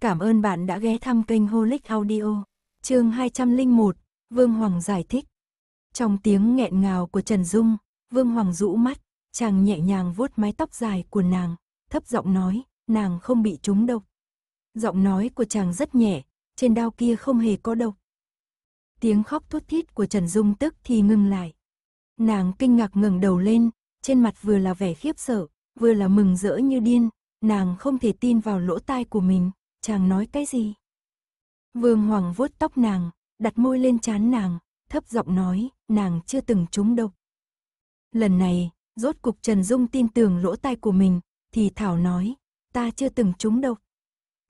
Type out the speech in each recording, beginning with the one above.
Cảm ơn bạn đã ghé thăm kênh Holic Audio. Chương 201, Vương Hoàng giải thích. Trong tiếng nghẹn ngào của Trần Dung, Vương Hoàng rũ mắt, chàng nhẹ nhàng vuốt mái tóc dài của nàng, thấp giọng nói, nàng không bị trúng độc. Giọng nói của chàng rất nhẹ, trên đao kia không hề có độc. Tiếng khóc thút thít của Trần Dung tức thì ngưng lại. Nàng kinh ngạc ngẩng đầu lên, trên mặt vừa là vẻ khiếp sợ, vừa là mừng rỡ như điên, nàng không thể tin vào lỗ tai của mình chàng nói cái gì? Vương Hoàng vuốt tóc nàng, đặt môi lên trán nàng, thấp giọng nói, nàng chưa từng trúng độc. Lần này, rốt cục Trần Dung tin tưởng lỗ tai của mình, thì Thảo nói, ta chưa từng trúng độc.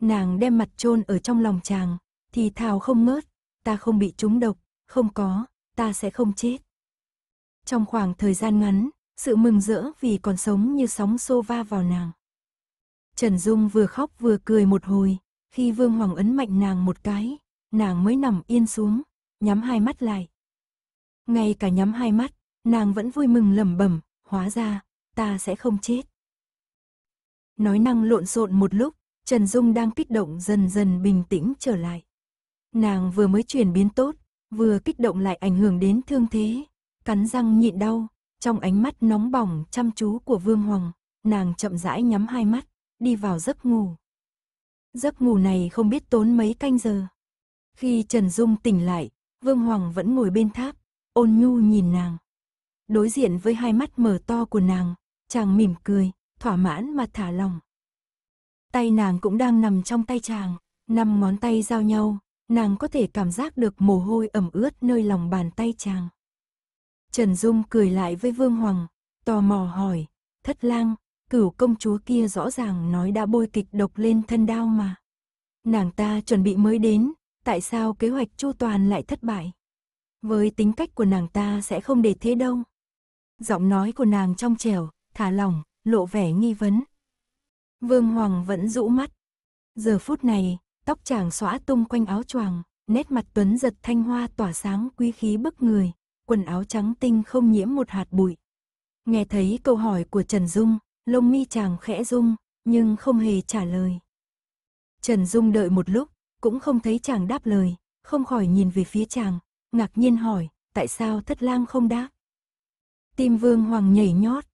Nàng đem mặt chôn ở trong lòng chàng, thì Thảo không ngớt, ta không bị trúng độc, không có, ta sẽ không chết. Trong khoảng thời gian ngắn, sự mừng rỡ vì còn sống như sóng xô va vào nàng. Trần Dung vừa khóc vừa cười một hồi, khi Vương Hoàng ấn mạnh nàng một cái, nàng mới nằm yên xuống, nhắm hai mắt lại. Ngay cả nhắm hai mắt, nàng vẫn vui mừng lẩm bẩm, hóa ra, ta sẽ không chết. Nói năng lộn xộn một lúc, Trần Dung đang kích động dần dần bình tĩnh trở lại. Nàng vừa mới chuyển biến tốt, vừa kích động lại ảnh hưởng đến thương thế, cắn răng nhịn đau, trong ánh mắt nóng bỏng chăm chú của Vương Hoàng, nàng chậm rãi nhắm hai mắt, đi vào giấc ngủ giấc ngủ này không biết tốn mấy canh giờ. Khi Trần Dung tỉnh lại, Vương Hoàng vẫn ngồi bên tháp, ôn nhu nhìn nàng. Đối diện với hai mắt mở to của nàng, chàng mỉm cười, thỏa mãn mà thả lòng. Tay nàng cũng đang nằm trong tay chàng, năm ngón tay giao nhau, nàng có thể cảm giác được mồ hôi ẩm ướt nơi lòng bàn tay chàng. Trần Dung cười lại với Vương Hoàng, tò mò hỏi, thất lang, cửu công chúa kia rõ ràng nói đã bôi kịch độc lên thân đao mà. Nàng ta chuẩn bị mới đến, tại sao kế hoạch chu toàn lại thất bại? Với tính cách của nàng ta sẽ không để thế đâu. Giọng nói của nàng trong trẻo, thả lỏng, lộ vẻ nghi vấn. Vương Hoàng vẫn rũ mắt. Giờ phút này, tóc chàng xóa tung quanh áo choàng, nét mặt tuấn giật thanh hoa tỏa sáng quý khí bức người, quần áo trắng tinh không nhiễm một hạt bụi. Nghe thấy câu hỏi của Trần Dung, lông mi chàng khẽ rung, nhưng không hề trả lời. Trần Dung đợi một lúc, cũng không thấy chàng đáp lời, không khỏi nhìn về phía chàng, ngạc nhiên hỏi, tại sao thất lang không đáp? Tim vương hoàng nhảy nhót.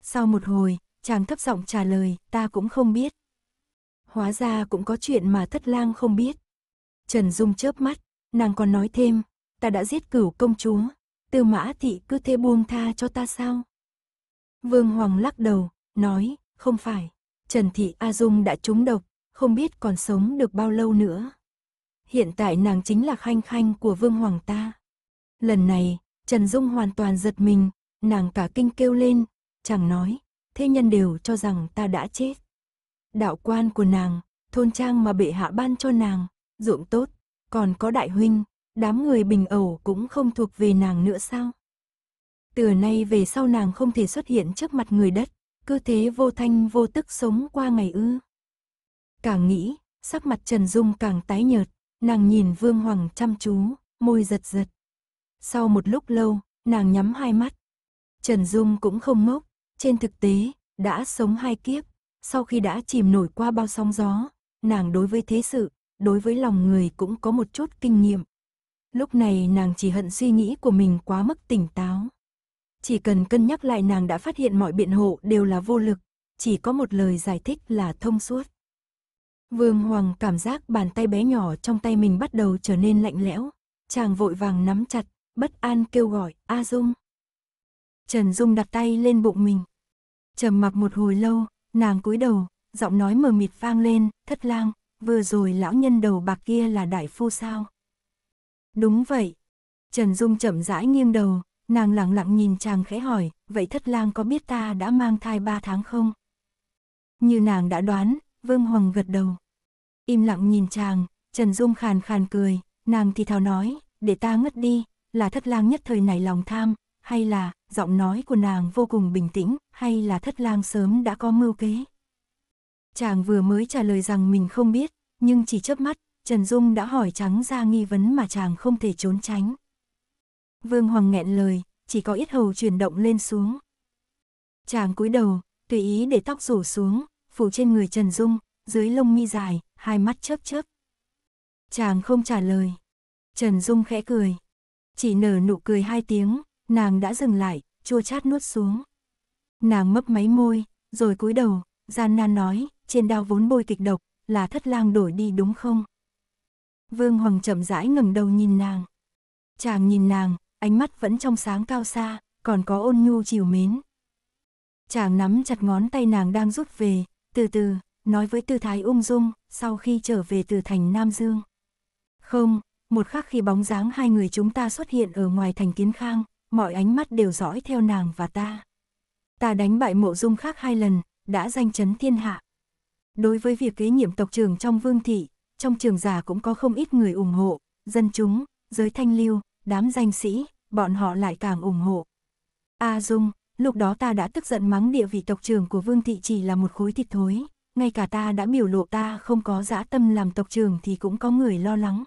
Sau một hồi, chàng thấp giọng trả lời, ta cũng không biết. Hóa ra cũng có chuyện mà thất lang không biết. Trần Dung chớp mắt, nàng còn nói thêm, ta đã giết cửu công chúa, tư mã thị cứ thế buông tha cho ta sao? Vương Hoàng lắc đầu, nói, không phải. Trần Thị A Dung đã trúng độc, không biết còn sống được bao lâu nữa. Hiện tại nàng chính là khanh khanh của Vương Hoàng ta. Lần này, Trần Dung hoàn toàn giật mình, nàng cả kinh kêu lên, chẳng nói, thế nhân đều cho rằng ta đã chết. Đạo quan của nàng, thôn trang mà bệ hạ ban cho nàng, ruộng tốt, còn có đại huynh, đám người bình ẩu cũng không thuộc về nàng nữa sao? Từ nay về sau nàng không thể xuất hiện trước mặt người đất, cứ thế vô thanh vô tức sống qua ngày ư. Càng nghĩ, sắc mặt Trần Dung càng tái nhợt, nàng nhìn Vương Hoàng chăm chú, môi giật giật. Sau một lúc lâu, nàng nhắm hai mắt. Trần Dung cũng không ngốc, trên thực tế, đã sống hai kiếp, sau khi đã chìm nổi qua bao sóng gió, nàng đối với thế sự, đối với lòng người cũng có một chút kinh nghiệm. Lúc này nàng chỉ hận suy nghĩ của mình quá mức tỉnh táo. Chỉ cần cân nhắc lại nàng đã phát hiện mọi biện hộ đều là vô lực, chỉ có một lời giải thích là thông suốt. Vương Hoàng cảm giác bàn tay bé nhỏ trong tay mình bắt đầu trở nên lạnh lẽo, chàng vội vàng nắm chặt, bất an kêu gọi, A Dung. Trần Dung đặt tay lên bụng mình. trầm mặc một hồi lâu, nàng cúi đầu, giọng nói mờ mịt vang lên, thất lang, vừa rồi lão nhân đầu bạc kia là đại phu sao? Đúng vậy. Trần Dung chậm rãi nghiêng đầu, Nàng lặng lặng nhìn chàng khẽ hỏi, vậy thất lang có biết ta đã mang thai ba tháng không? Như nàng đã đoán, Vương Hoàng gật đầu. Im lặng nhìn chàng, Trần Dung khàn khàn cười, nàng thì thào nói, để ta ngất đi, là thất lang nhất thời này lòng tham, hay là, giọng nói của nàng vô cùng bình tĩnh, hay là thất lang sớm đã có mưu kế. Chàng vừa mới trả lời rằng mình không biết, nhưng chỉ chớp mắt, Trần Dung đã hỏi trắng ra nghi vấn mà chàng không thể trốn tránh. Vương Hoàng nghẹn lời, chỉ có ít hầu chuyển động lên xuống. Chàng cúi đầu, tùy ý để tóc rủ xuống, phủ trên người Trần Dung, dưới lông mi dài, hai mắt chớp chớp. Chàng không trả lời. Trần Dung khẽ cười. Chỉ nở nụ cười hai tiếng, nàng đã dừng lại, chua chát nuốt xuống. Nàng mấp máy môi, rồi cúi đầu, gian nan nói, trên đao vốn bôi kịch độc, là thất lang đổi đi đúng không? Vương Hoàng chậm rãi ngẩng đầu nhìn nàng. Chàng nhìn nàng, ánh mắt vẫn trong sáng cao xa, còn có ôn nhu chiều mến. Chàng nắm chặt ngón tay nàng đang rút về, từ từ, nói với tư thái ung dung, sau khi trở về từ thành Nam Dương. Không, một khắc khi bóng dáng hai người chúng ta xuất hiện ở ngoài thành kiến khang, mọi ánh mắt đều dõi theo nàng và ta. Ta đánh bại mộ dung khác hai lần, đã danh chấn thiên hạ. Đối với việc kế nhiệm tộc trường trong vương thị, trong trường giả cũng có không ít người ủng hộ, dân chúng, giới thanh lưu, đám danh sĩ, bọn họ lại càng ủng hộ. A à Dung, lúc đó ta đã tức giận mắng địa vị tộc trưởng của Vương Thị chỉ là một khối thịt thối, ngay cả ta đã biểu lộ ta không có dã tâm làm tộc trưởng thì cũng có người lo lắng.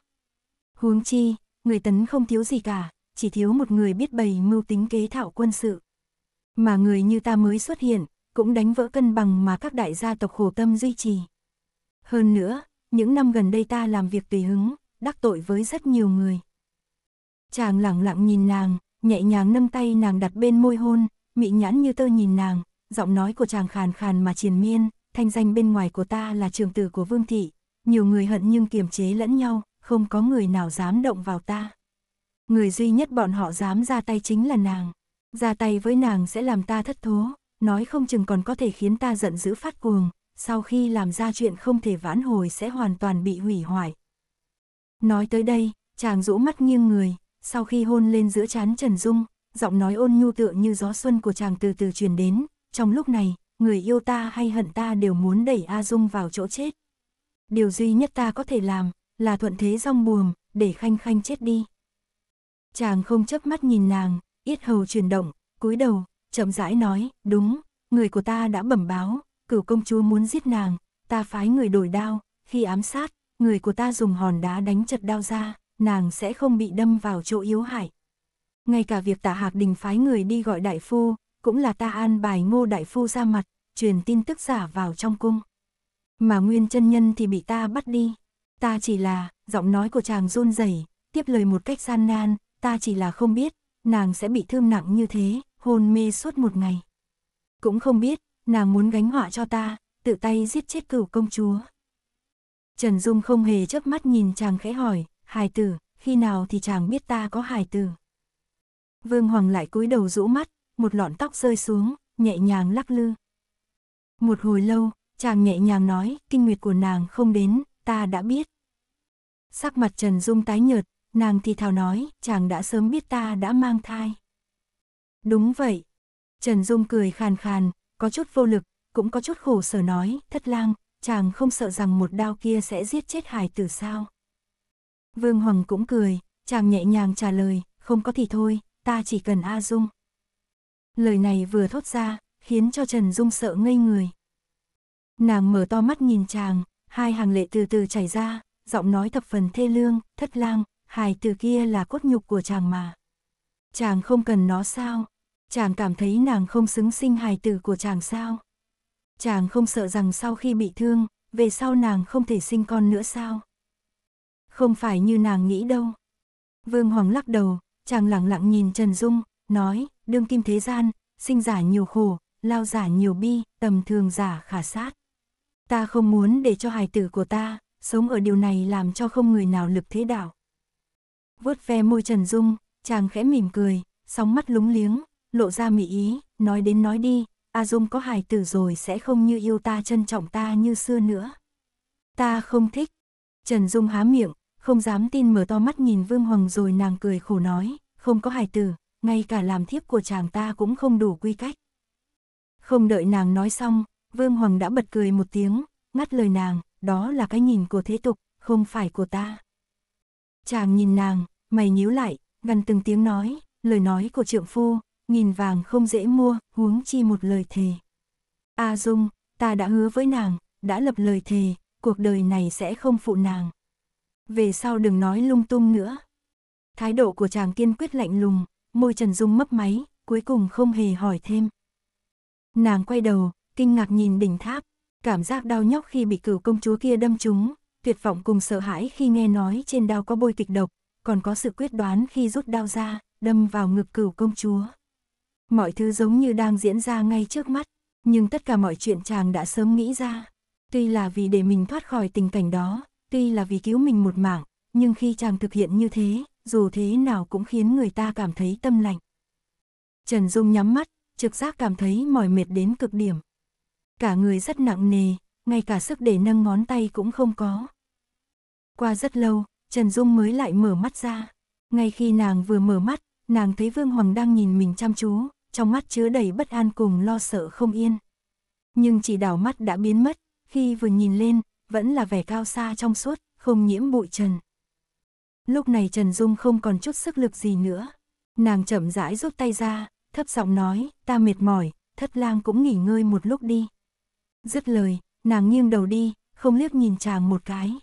Huống chi, người tấn không thiếu gì cả, chỉ thiếu một người biết bày mưu tính kế thảo quân sự. Mà người như ta mới xuất hiện, cũng đánh vỡ cân bằng mà các đại gia tộc hồ tâm duy trì. Hơn nữa, những năm gần đây ta làm việc tùy hứng, đắc tội với rất nhiều người. Chàng lẳng lặng nhìn nàng, nhẹ nhàng nâng tay nàng đặt bên môi hôn, mị nhãn như tơ nhìn nàng, giọng nói của chàng khàn khàn mà triền miên, thanh danh bên ngoài của ta là trường tử của vương thị, nhiều người hận nhưng kiềm chế lẫn nhau, không có người nào dám động vào ta. Người duy nhất bọn họ dám ra tay chính là nàng, ra tay với nàng sẽ làm ta thất thố, nói không chừng còn có thể khiến ta giận dữ phát cuồng, sau khi làm ra chuyện không thể vãn hồi sẽ hoàn toàn bị hủy hoại. Nói tới đây, chàng rũ mắt nghiêng người, sau khi hôn lên giữa trán Trần Dung, giọng nói ôn nhu tựa như gió xuân của chàng từ từ truyền đến, trong lúc này, người yêu ta hay hận ta đều muốn đẩy A Dung vào chỗ chết. Điều duy nhất ta có thể làm, là thuận thế rong buồm, để khanh khanh chết đi. Chàng không chớp mắt nhìn nàng, yết hầu chuyển động, cúi đầu, chậm rãi nói, đúng, người của ta đã bẩm báo, cửu công chúa muốn giết nàng, ta phái người đổi đao, khi ám sát, người của ta dùng hòn đá đánh chật đao ra nàng sẽ không bị đâm vào chỗ yếu hại. Ngay cả việc tả hạc đình phái người đi gọi đại phu, cũng là ta an bài ngô đại phu ra mặt, truyền tin tức giả vào trong cung. Mà nguyên chân nhân thì bị ta bắt đi. Ta chỉ là, giọng nói của chàng run rẩy, tiếp lời một cách gian nan, ta chỉ là không biết, nàng sẽ bị thương nặng như thế, hôn mê suốt một ngày. Cũng không biết, nàng muốn gánh họa cho ta, tự tay giết chết cửu công chúa. Trần Dung không hề chớp mắt nhìn chàng khẽ hỏi, hài tử, khi nào thì chàng biết ta có hài tử. Vương Hoàng lại cúi đầu rũ mắt, một lọn tóc rơi xuống, nhẹ nhàng lắc lư. Một hồi lâu, chàng nhẹ nhàng nói, kinh nguyệt của nàng không đến, ta đã biết. Sắc mặt Trần Dung tái nhợt, nàng thì thào nói, chàng đã sớm biết ta đã mang thai. Đúng vậy. Trần Dung cười khàn khàn, có chút vô lực, cũng có chút khổ sở nói, thất lang, chàng không sợ rằng một đao kia sẽ giết chết hài tử sao. Vương Hoàng cũng cười, chàng nhẹ nhàng trả lời, không có thì thôi, ta chỉ cần A Dung. Lời này vừa thốt ra, khiến cho Trần Dung sợ ngây người. Nàng mở to mắt nhìn chàng, hai hàng lệ từ từ chảy ra, giọng nói thập phần thê lương, thất lang, hài từ kia là cốt nhục của chàng mà. Chàng không cần nó sao? Chàng cảm thấy nàng không xứng sinh hài tử của chàng sao? Chàng không sợ rằng sau khi bị thương, về sau nàng không thể sinh con nữa sao? không phải như nàng nghĩ đâu. Vương Hoàng lắc đầu, chàng lặng lặng nhìn Trần Dung, nói, đương kim thế gian, sinh giả nhiều khổ, lao giả nhiều bi, tầm thường giả khả sát. Ta không muốn để cho hài tử của ta, sống ở điều này làm cho không người nào lực thế đạo. Vuốt ve môi Trần Dung, chàng khẽ mỉm cười, sóng mắt lúng liếng, lộ ra mỹ ý, nói đến nói đi, A Dung có hài tử rồi sẽ không như yêu ta trân trọng ta như xưa nữa. Ta không thích. Trần Dung há miệng, không dám tin mở to mắt nhìn Vương Hoàng rồi nàng cười khổ nói, không có hài tử, ngay cả làm thiếp của chàng ta cũng không đủ quy cách. Không đợi nàng nói xong, Vương Hoàng đã bật cười một tiếng, ngắt lời nàng, đó là cái nhìn của thế tục, không phải của ta. Chàng nhìn nàng, mày nhíu lại, gần từng tiếng nói, lời nói của trượng phu, nghìn vàng không dễ mua, huống chi một lời thề. A Dung, ta đã hứa với nàng, đã lập lời thề, cuộc đời này sẽ không phụ nàng về sau đừng nói lung tung nữa. Thái độ của chàng kiên quyết lạnh lùng, môi Trần Dung mấp máy, cuối cùng không hề hỏi thêm. Nàng quay đầu, kinh ngạc nhìn đỉnh tháp, cảm giác đau nhóc khi bị cửu công chúa kia đâm trúng, tuyệt vọng cùng sợ hãi khi nghe nói trên đao có bôi kịch độc, còn có sự quyết đoán khi rút đao ra, đâm vào ngực cửu công chúa. Mọi thứ giống như đang diễn ra ngay trước mắt, nhưng tất cả mọi chuyện chàng đã sớm nghĩ ra. Tuy là vì để mình thoát khỏi tình cảnh đó, tuy là vì cứu mình một mạng, nhưng khi chàng thực hiện như thế, dù thế nào cũng khiến người ta cảm thấy tâm lạnh. Trần Dung nhắm mắt, trực giác cảm thấy mỏi mệt đến cực điểm. Cả người rất nặng nề, ngay cả sức để nâng ngón tay cũng không có. Qua rất lâu, Trần Dung mới lại mở mắt ra. Ngay khi nàng vừa mở mắt, nàng thấy Vương Hoàng đang nhìn mình chăm chú, trong mắt chứa đầy bất an cùng lo sợ không yên. Nhưng chỉ đảo mắt đã biến mất, khi vừa nhìn lên, vẫn là vẻ cao xa trong suốt, không nhiễm bụi trần. Lúc này Trần Dung không còn chút sức lực gì nữa. Nàng chậm rãi rút tay ra, thấp giọng nói, ta mệt mỏi, thất lang cũng nghỉ ngơi một lúc đi. Dứt lời, nàng nghiêng đầu đi, không liếc nhìn chàng một cái.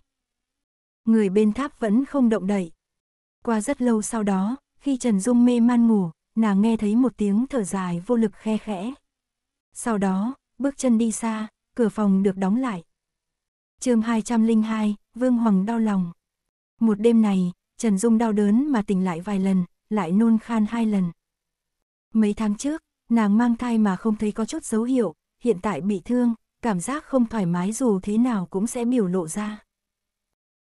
Người bên tháp vẫn không động đậy. Qua rất lâu sau đó, khi Trần Dung mê man ngủ, nàng nghe thấy một tiếng thở dài vô lực khe khẽ. Sau đó, bước chân đi xa, cửa phòng được đóng lại, chương 202, Vương Hoàng đau lòng. Một đêm này, Trần Dung đau đớn mà tỉnh lại vài lần, lại nôn khan hai lần. Mấy tháng trước, nàng mang thai mà không thấy có chút dấu hiệu, hiện tại bị thương, cảm giác không thoải mái dù thế nào cũng sẽ biểu lộ ra.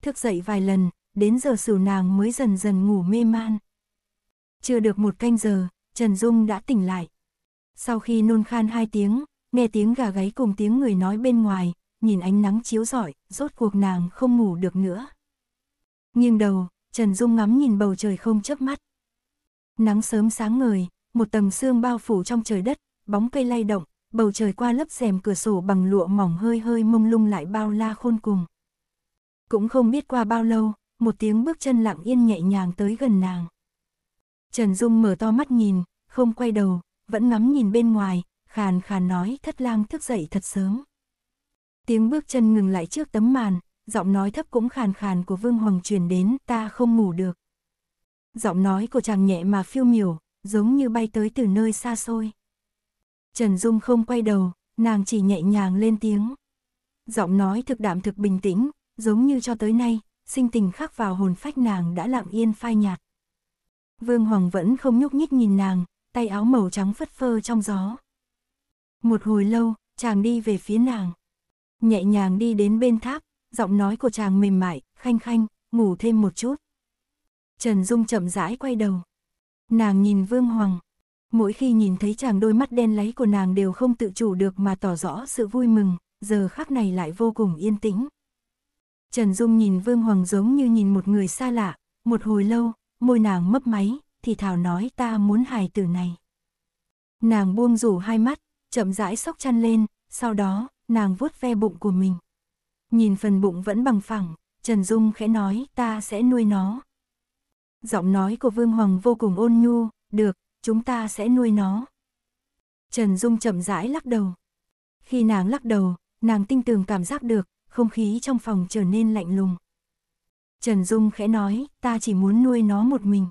Thức dậy vài lần, đến giờ sửu nàng mới dần dần ngủ mê man. Chưa được một canh giờ, Trần Dung đã tỉnh lại. Sau khi nôn khan hai tiếng, nghe tiếng gà gáy cùng tiếng người nói bên ngoài, nhìn ánh nắng chiếu rọi, rốt cuộc nàng không ngủ được nữa. Nghiêng đầu, Trần Dung ngắm nhìn bầu trời không chớp mắt. Nắng sớm sáng ngời, một tầng sương bao phủ trong trời đất, bóng cây lay động, bầu trời qua lớp rèm cửa sổ bằng lụa mỏng hơi hơi mông lung lại bao la khôn cùng. Cũng không biết qua bao lâu, một tiếng bước chân lặng yên nhẹ nhàng tới gần nàng. Trần Dung mở to mắt nhìn, không quay đầu, vẫn ngắm nhìn bên ngoài, khàn khàn nói thất lang thức dậy thật sớm. Tiếng bước chân ngừng lại trước tấm màn, giọng nói thấp cũng khàn khàn của Vương Hoàng truyền đến, ta không ngủ được. Giọng nói của chàng nhẹ mà phiêu miểu, giống như bay tới từ nơi xa xôi. Trần Dung không quay đầu, nàng chỉ nhẹ nhàng lên tiếng. Giọng nói thực đạm thực bình tĩnh, giống như cho tới nay, sinh tình khắc vào hồn phách nàng đã lặng yên phai nhạt. Vương Hoàng vẫn không nhúc nhích nhìn nàng, tay áo màu trắng phất phơ trong gió. Một hồi lâu, chàng đi về phía nàng nhẹ nhàng đi đến bên tháp, giọng nói của chàng mềm mại, khanh khanh, ngủ thêm một chút. Trần Dung chậm rãi quay đầu. Nàng nhìn Vương Hoàng. Mỗi khi nhìn thấy chàng đôi mắt đen láy của nàng đều không tự chủ được mà tỏ rõ sự vui mừng, giờ khắc này lại vô cùng yên tĩnh. Trần Dung nhìn Vương Hoàng giống như nhìn một người xa lạ, một hồi lâu, môi nàng mấp máy, thì thảo nói ta muốn hài tử này. Nàng buông rủ hai mắt, chậm rãi sóc chăn lên, sau đó, nàng vuốt ve bụng của mình. Nhìn phần bụng vẫn bằng phẳng, Trần Dung khẽ nói ta sẽ nuôi nó. Giọng nói của Vương Hoàng vô cùng ôn nhu, được, chúng ta sẽ nuôi nó. Trần Dung chậm rãi lắc đầu. Khi nàng lắc đầu, nàng tinh tường cảm giác được, không khí trong phòng trở nên lạnh lùng. Trần Dung khẽ nói, ta chỉ muốn nuôi nó một mình.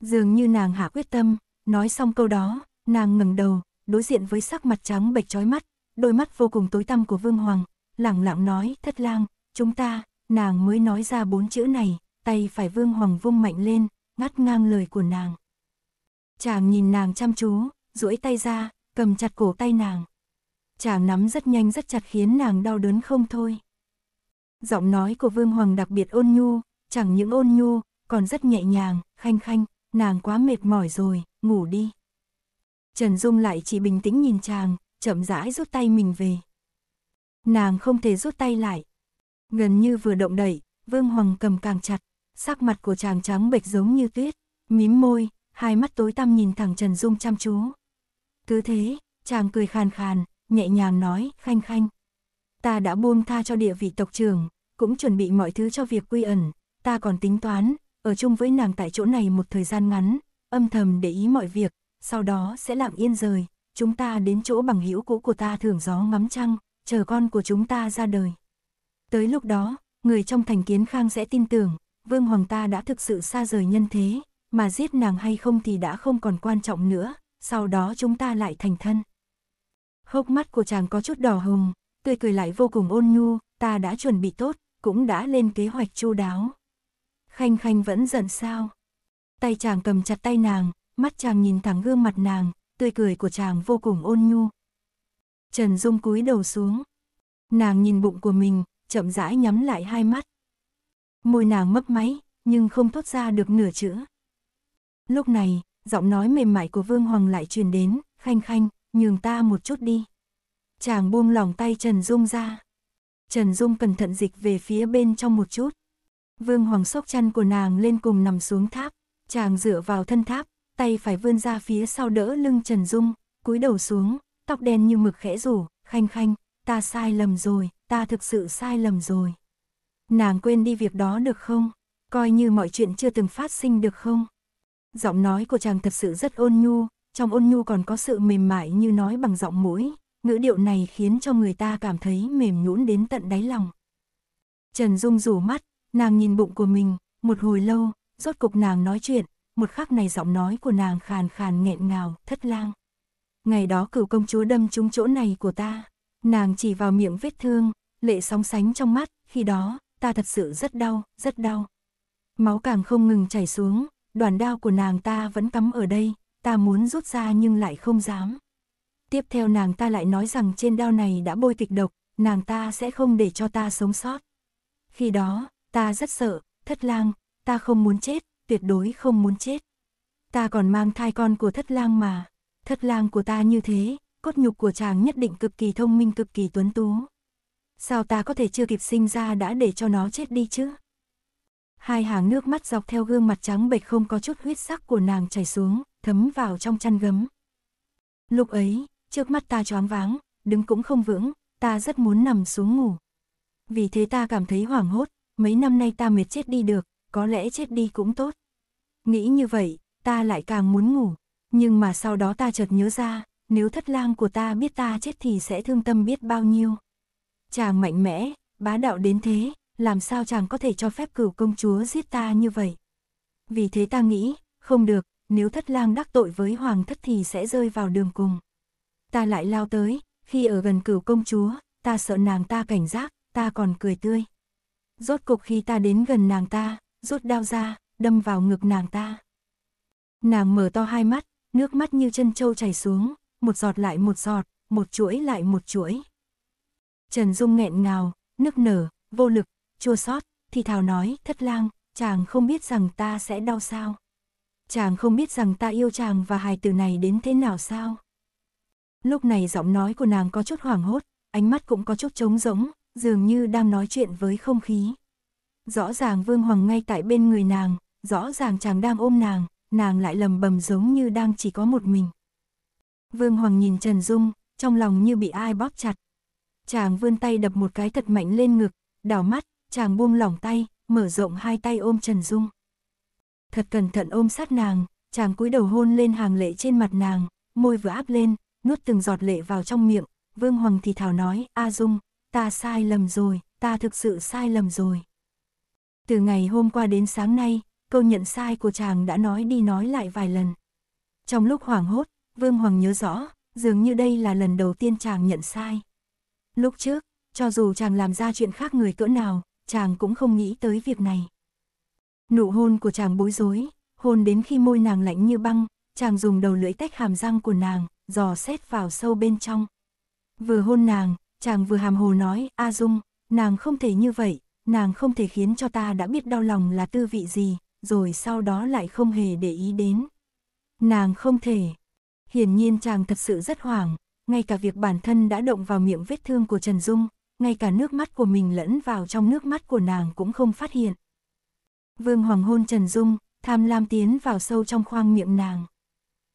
Dường như nàng hạ quyết tâm, nói xong câu đó, nàng ngẩng đầu, đối diện với sắc mặt trắng bệch chói mắt, đôi mắt vô cùng tối tăm của Vương Hoàng, lẳng lặng nói, thất lang, chúng ta, nàng mới nói ra bốn chữ này, tay phải Vương Hoàng vung mạnh lên, ngắt ngang lời của nàng. Chàng nhìn nàng chăm chú, duỗi tay ra, cầm chặt cổ tay nàng. Chàng nắm rất nhanh rất chặt khiến nàng đau đớn không thôi. Giọng nói của Vương Hoàng đặc biệt ôn nhu, chẳng những ôn nhu, còn rất nhẹ nhàng, khanh khanh, nàng quá mệt mỏi rồi, ngủ đi. Trần Dung lại chỉ bình tĩnh nhìn chàng, chậm rãi rút tay mình về. Nàng không thể rút tay lại. Gần như vừa động đẩy, Vương Hoàng cầm càng chặt, sắc mặt của chàng trắng bệch giống như tuyết, mím môi, hai mắt tối tăm nhìn thẳng Trần Dung chăm chú. Cứ thế, chàng cười khàn khàn, nhẹ nhàng nói, khanh khanh. Ta đã buông tha cho địa vị tộc trưởng, cũng chuẩn bị mọi thứ cho việc quy ẩn, ta còn tính toán, ở chung với nàng tại chỗ này một thời gian ngắn, âm thầm để ý mọi việc, sau đó sẽ lặng yên rời, chúng ta đến chỗ bằng hữu cũ của ta thưởng gió ngắm trăng, chờ con của chúng ta ra đời. Tới lúc đó, người trong thành kiến khang sẽ tin tưởng, vương hoàng ta đã thực sự xa rời nhân thế, mà giết nàng hay không thì đã không còn quan trọng nữa, sau đó chúng ta lại thành thân. Hốc mắt của chàng có chút đỏ hồng, tươi cười lại vô cùng ôn nhu, ta đã chuẩn bị tốt, cũng đã lên kế hoạch chu đáo. Khanh Khanh vẫn giận sao? Tay chàng cầm chặt tay nàng, mắt chàng nhìn thẳng gương mặt nàng, tươi cười của chàng vô cùng ôn nhu. Trần Dung cúi đầu xuống. Nàng nhìn bụng của mình, chậm rãi nhắm lại hai mắt. Môi nàng mấp máy, nhưng không thốt ra được nửa chữ. Lúc này, giọng nói mềm mại của Vương Hoàng lại truyền đến, khanh khanh, nhường ta một chút đi. Chàng buông lòng tay Trần Dung ra. Trần Dung cẩn thận dịch về phía bên trong một chút. Vương Hoàng sốc chăn của nàng lên cùng nằm xuống tháp, chàng dựa vào thân tháp, tay phải vươn ra phía sau đỡ lưng Trần Dung, cúi đầu xuống, tóc đen như mực khẽ rủ, khanh khanh, ta sai lầm rồi, ta thực sự sai lầm rồi. Nàng quên đi việc đó được không? Coi như mọi chuyện chưa từng phát sinh được không? Giọng nói của chàng thật sự rất ôn nhu, trong ôn nhu còn có sự mềm mại như nói bằng giọng mũi, ngữ điệu này khiến cho người ta cảm thấy mềm nhũn đến tận đáy lòng. Trần Dung rủ mắt, nàng nhìn bụng của mình, một hồi lâu, rốt cục nàng nói chuyện, một khắc này giọng nói của nàng khàn khàn nghẹn ngào, thất lang. Ngày đó cửu công chúa đâm trúng chỗ này của ta, nàng chỉ vào miệng vết thương, lệ sóng sánh trong mắt, khi đó, ta thật sự rất đau, rất đau. Máu càng không ngừng chảy xuống, đoàn đao của nàng ta vẫn cắm ở đây, ta muốn rút ra nhưng lại không dám. Tiếp theo nàng ta lại nói rằng trên đao này đã bôi kịch độc, nàng ta sẽ không để cho ta sống sót. Khi đó, ta rất sợ, thất lang, ta không muốn chết, tuyệt đối không muốn chết. Ta còn mang thai con của thất lang mà, thất lang của ta như thế, cốt nhục của chàng nhất định cực kỳ thông minh cực kỳ tuấn tú. Sao ta có thể chưa kịp sinh ra đã để cho nó chết đi chứ? Hai hàng nước mắt dọc theo gương mặt trắng bệch không có chút huyết sắc của nàng chảy xuống, thấm vào trong chăn gấm. Lúc ấy, trước mắt ta choáng váng, đứng cũng không vững, ta rất muốn nằm xuống ngủ. Vì thế ta cảm thấy hoảng hốt, mấy năm nay ta mệt chết đi được, có lẽ chết đi cũng tốt. Nghĩ như vậy, ta lại càng muốn ngủ, nhưng mà sau đó ta chợt nhớ ra, nếu thất lang của ta biết ta chết thì sẽ thương tâm biết bao nhiêu. Chàng mạnh mẽ, bá đạo đến thế, làm sao chàng có thể cho phép cửu công chúa giết ta như vậy. Vì thế ta nghĩ, không được, nếu thất lang đắc tội với hoàng thất thì sẽ rơi vào đường cùng. Ta lại lao tới, khi ở gần cửu công chúa, ta sợ nàng ta cảnh giác, ta còn cười tươi. Rốt cục khi ta đến gần nàng ta, rút đao ra, đâm vào ngực nàng ta. Nàng mở to hai mắt, nước mắt như chân trâu chảy xuống, một giọt lại một giọt, một chuỗi lại một chuỗi. Trần Dung nghẹn ngào, nức nở, vô lực, chua xót, thì thào nói, thất lang, chàng không biết rằng ta sẽ đau sao. Chàng không biết rằng ta yêu chàng và hài từ này đến thế nào sao. Lúc này giọng nói của nàng có chút hoảng hốt, ánh mắt cũng có chút trống rỗng, dường như đang nói chuyện với không khí rõ ràng Vương Hoàng ngay tại bên người nàng, rõ ràng chàng đang ôm nàng, nàng lại lầm bầm giống như đang chỉ có một mình. Vương Hoàng nhìn Trần Dung, trong lòng như bị ai bóp chặt. Chàng vươn tay đập một cái thật mạnh lên ngực, đảo mắt, chàng buông lỏng tay, mở rộng hai tay ôm Trần Dung. Thật cẩn thận ôm sát nàng, chàng cúi đầu hôn lên hàng lệ trên mặt nàng, môi vừa áp lên, nuốt từng giọt lệ vào trong miệng, Vương Hoàng thì thảo nói, A Dung, ta sai lầm rồi, ta thực sự sai lầm rồi. Từ ngày hôm qua đến sáng nay, câu nhận sai của chàng đã nói đi nói lại vài lần. Trong lúc hoảng hốt, Vương Hoàng nhớ rõ, dường như đây là lần đầu tiên chàng nhận sai. Lúc trước, cho dù chàng làm ra chuyện khác người cỡ nào, chàng cũng không nghĩ tới việc này. Nụ hôn của chàng bối rối, hôn đến khi môi nàng lạnh như băng, chàng dùng đầu lưỡi tách hàm răng của nàng, dò xét vào sâu bên trong. Vừa hôn nàng, chàng vừa hàm hồ nói, A Dung, nàng không thể như vậy, nàng không thể khiến cho ta đã biết đau lòng là tư vị gì, rồi sau đó lại không hề để ý đến. Nàng không thể. Hiển nhiên chàng thật sự rất hoảng, ngay cả việc bản thân đã động vào miệng vết thương của Trần Dung, ngay cả nước mắt của mình lẫn vào trong nước mắt của nàng cũng không phát hiện. Vương hoàng hôn Trần Dung, tham lam tiến vào sâu trong khoang miệng nàng.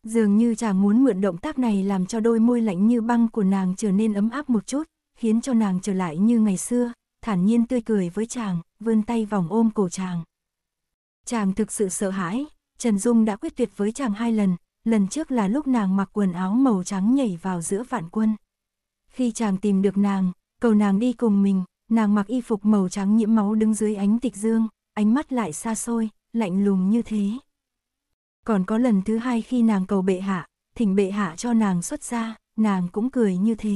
Dường như chàng muốn mượn động tác này làm cho đôi môi lạnh như băng của nàng trở nên ấm áp một chút, khiến cho nàng trở lại như ngày xưa, thản nhiên tươi cười với chàng, vươn tay vòng ôm cổ chàng. Chàng thực sự sợ hãi, Trần Dung đã quyết tuyệt với chàng hai lần, lần trước là lúc nàng mặc quần áo màu trắng nhảy vào giữa vạn quân. Khi chàng tìm được nàng, cầu nàng đi cùng mình, nàng mặc y phục màu trắng nhiễm máu đứng dưới ánh tịch dương, ánh mắt lại xa xôi, lạnh lùng như thế. Còn có lần thứ hai khi nàng cầu bệ hạ, thỉnh bệ hạ cho nàng xuất ra, nàng cũng cười như thế.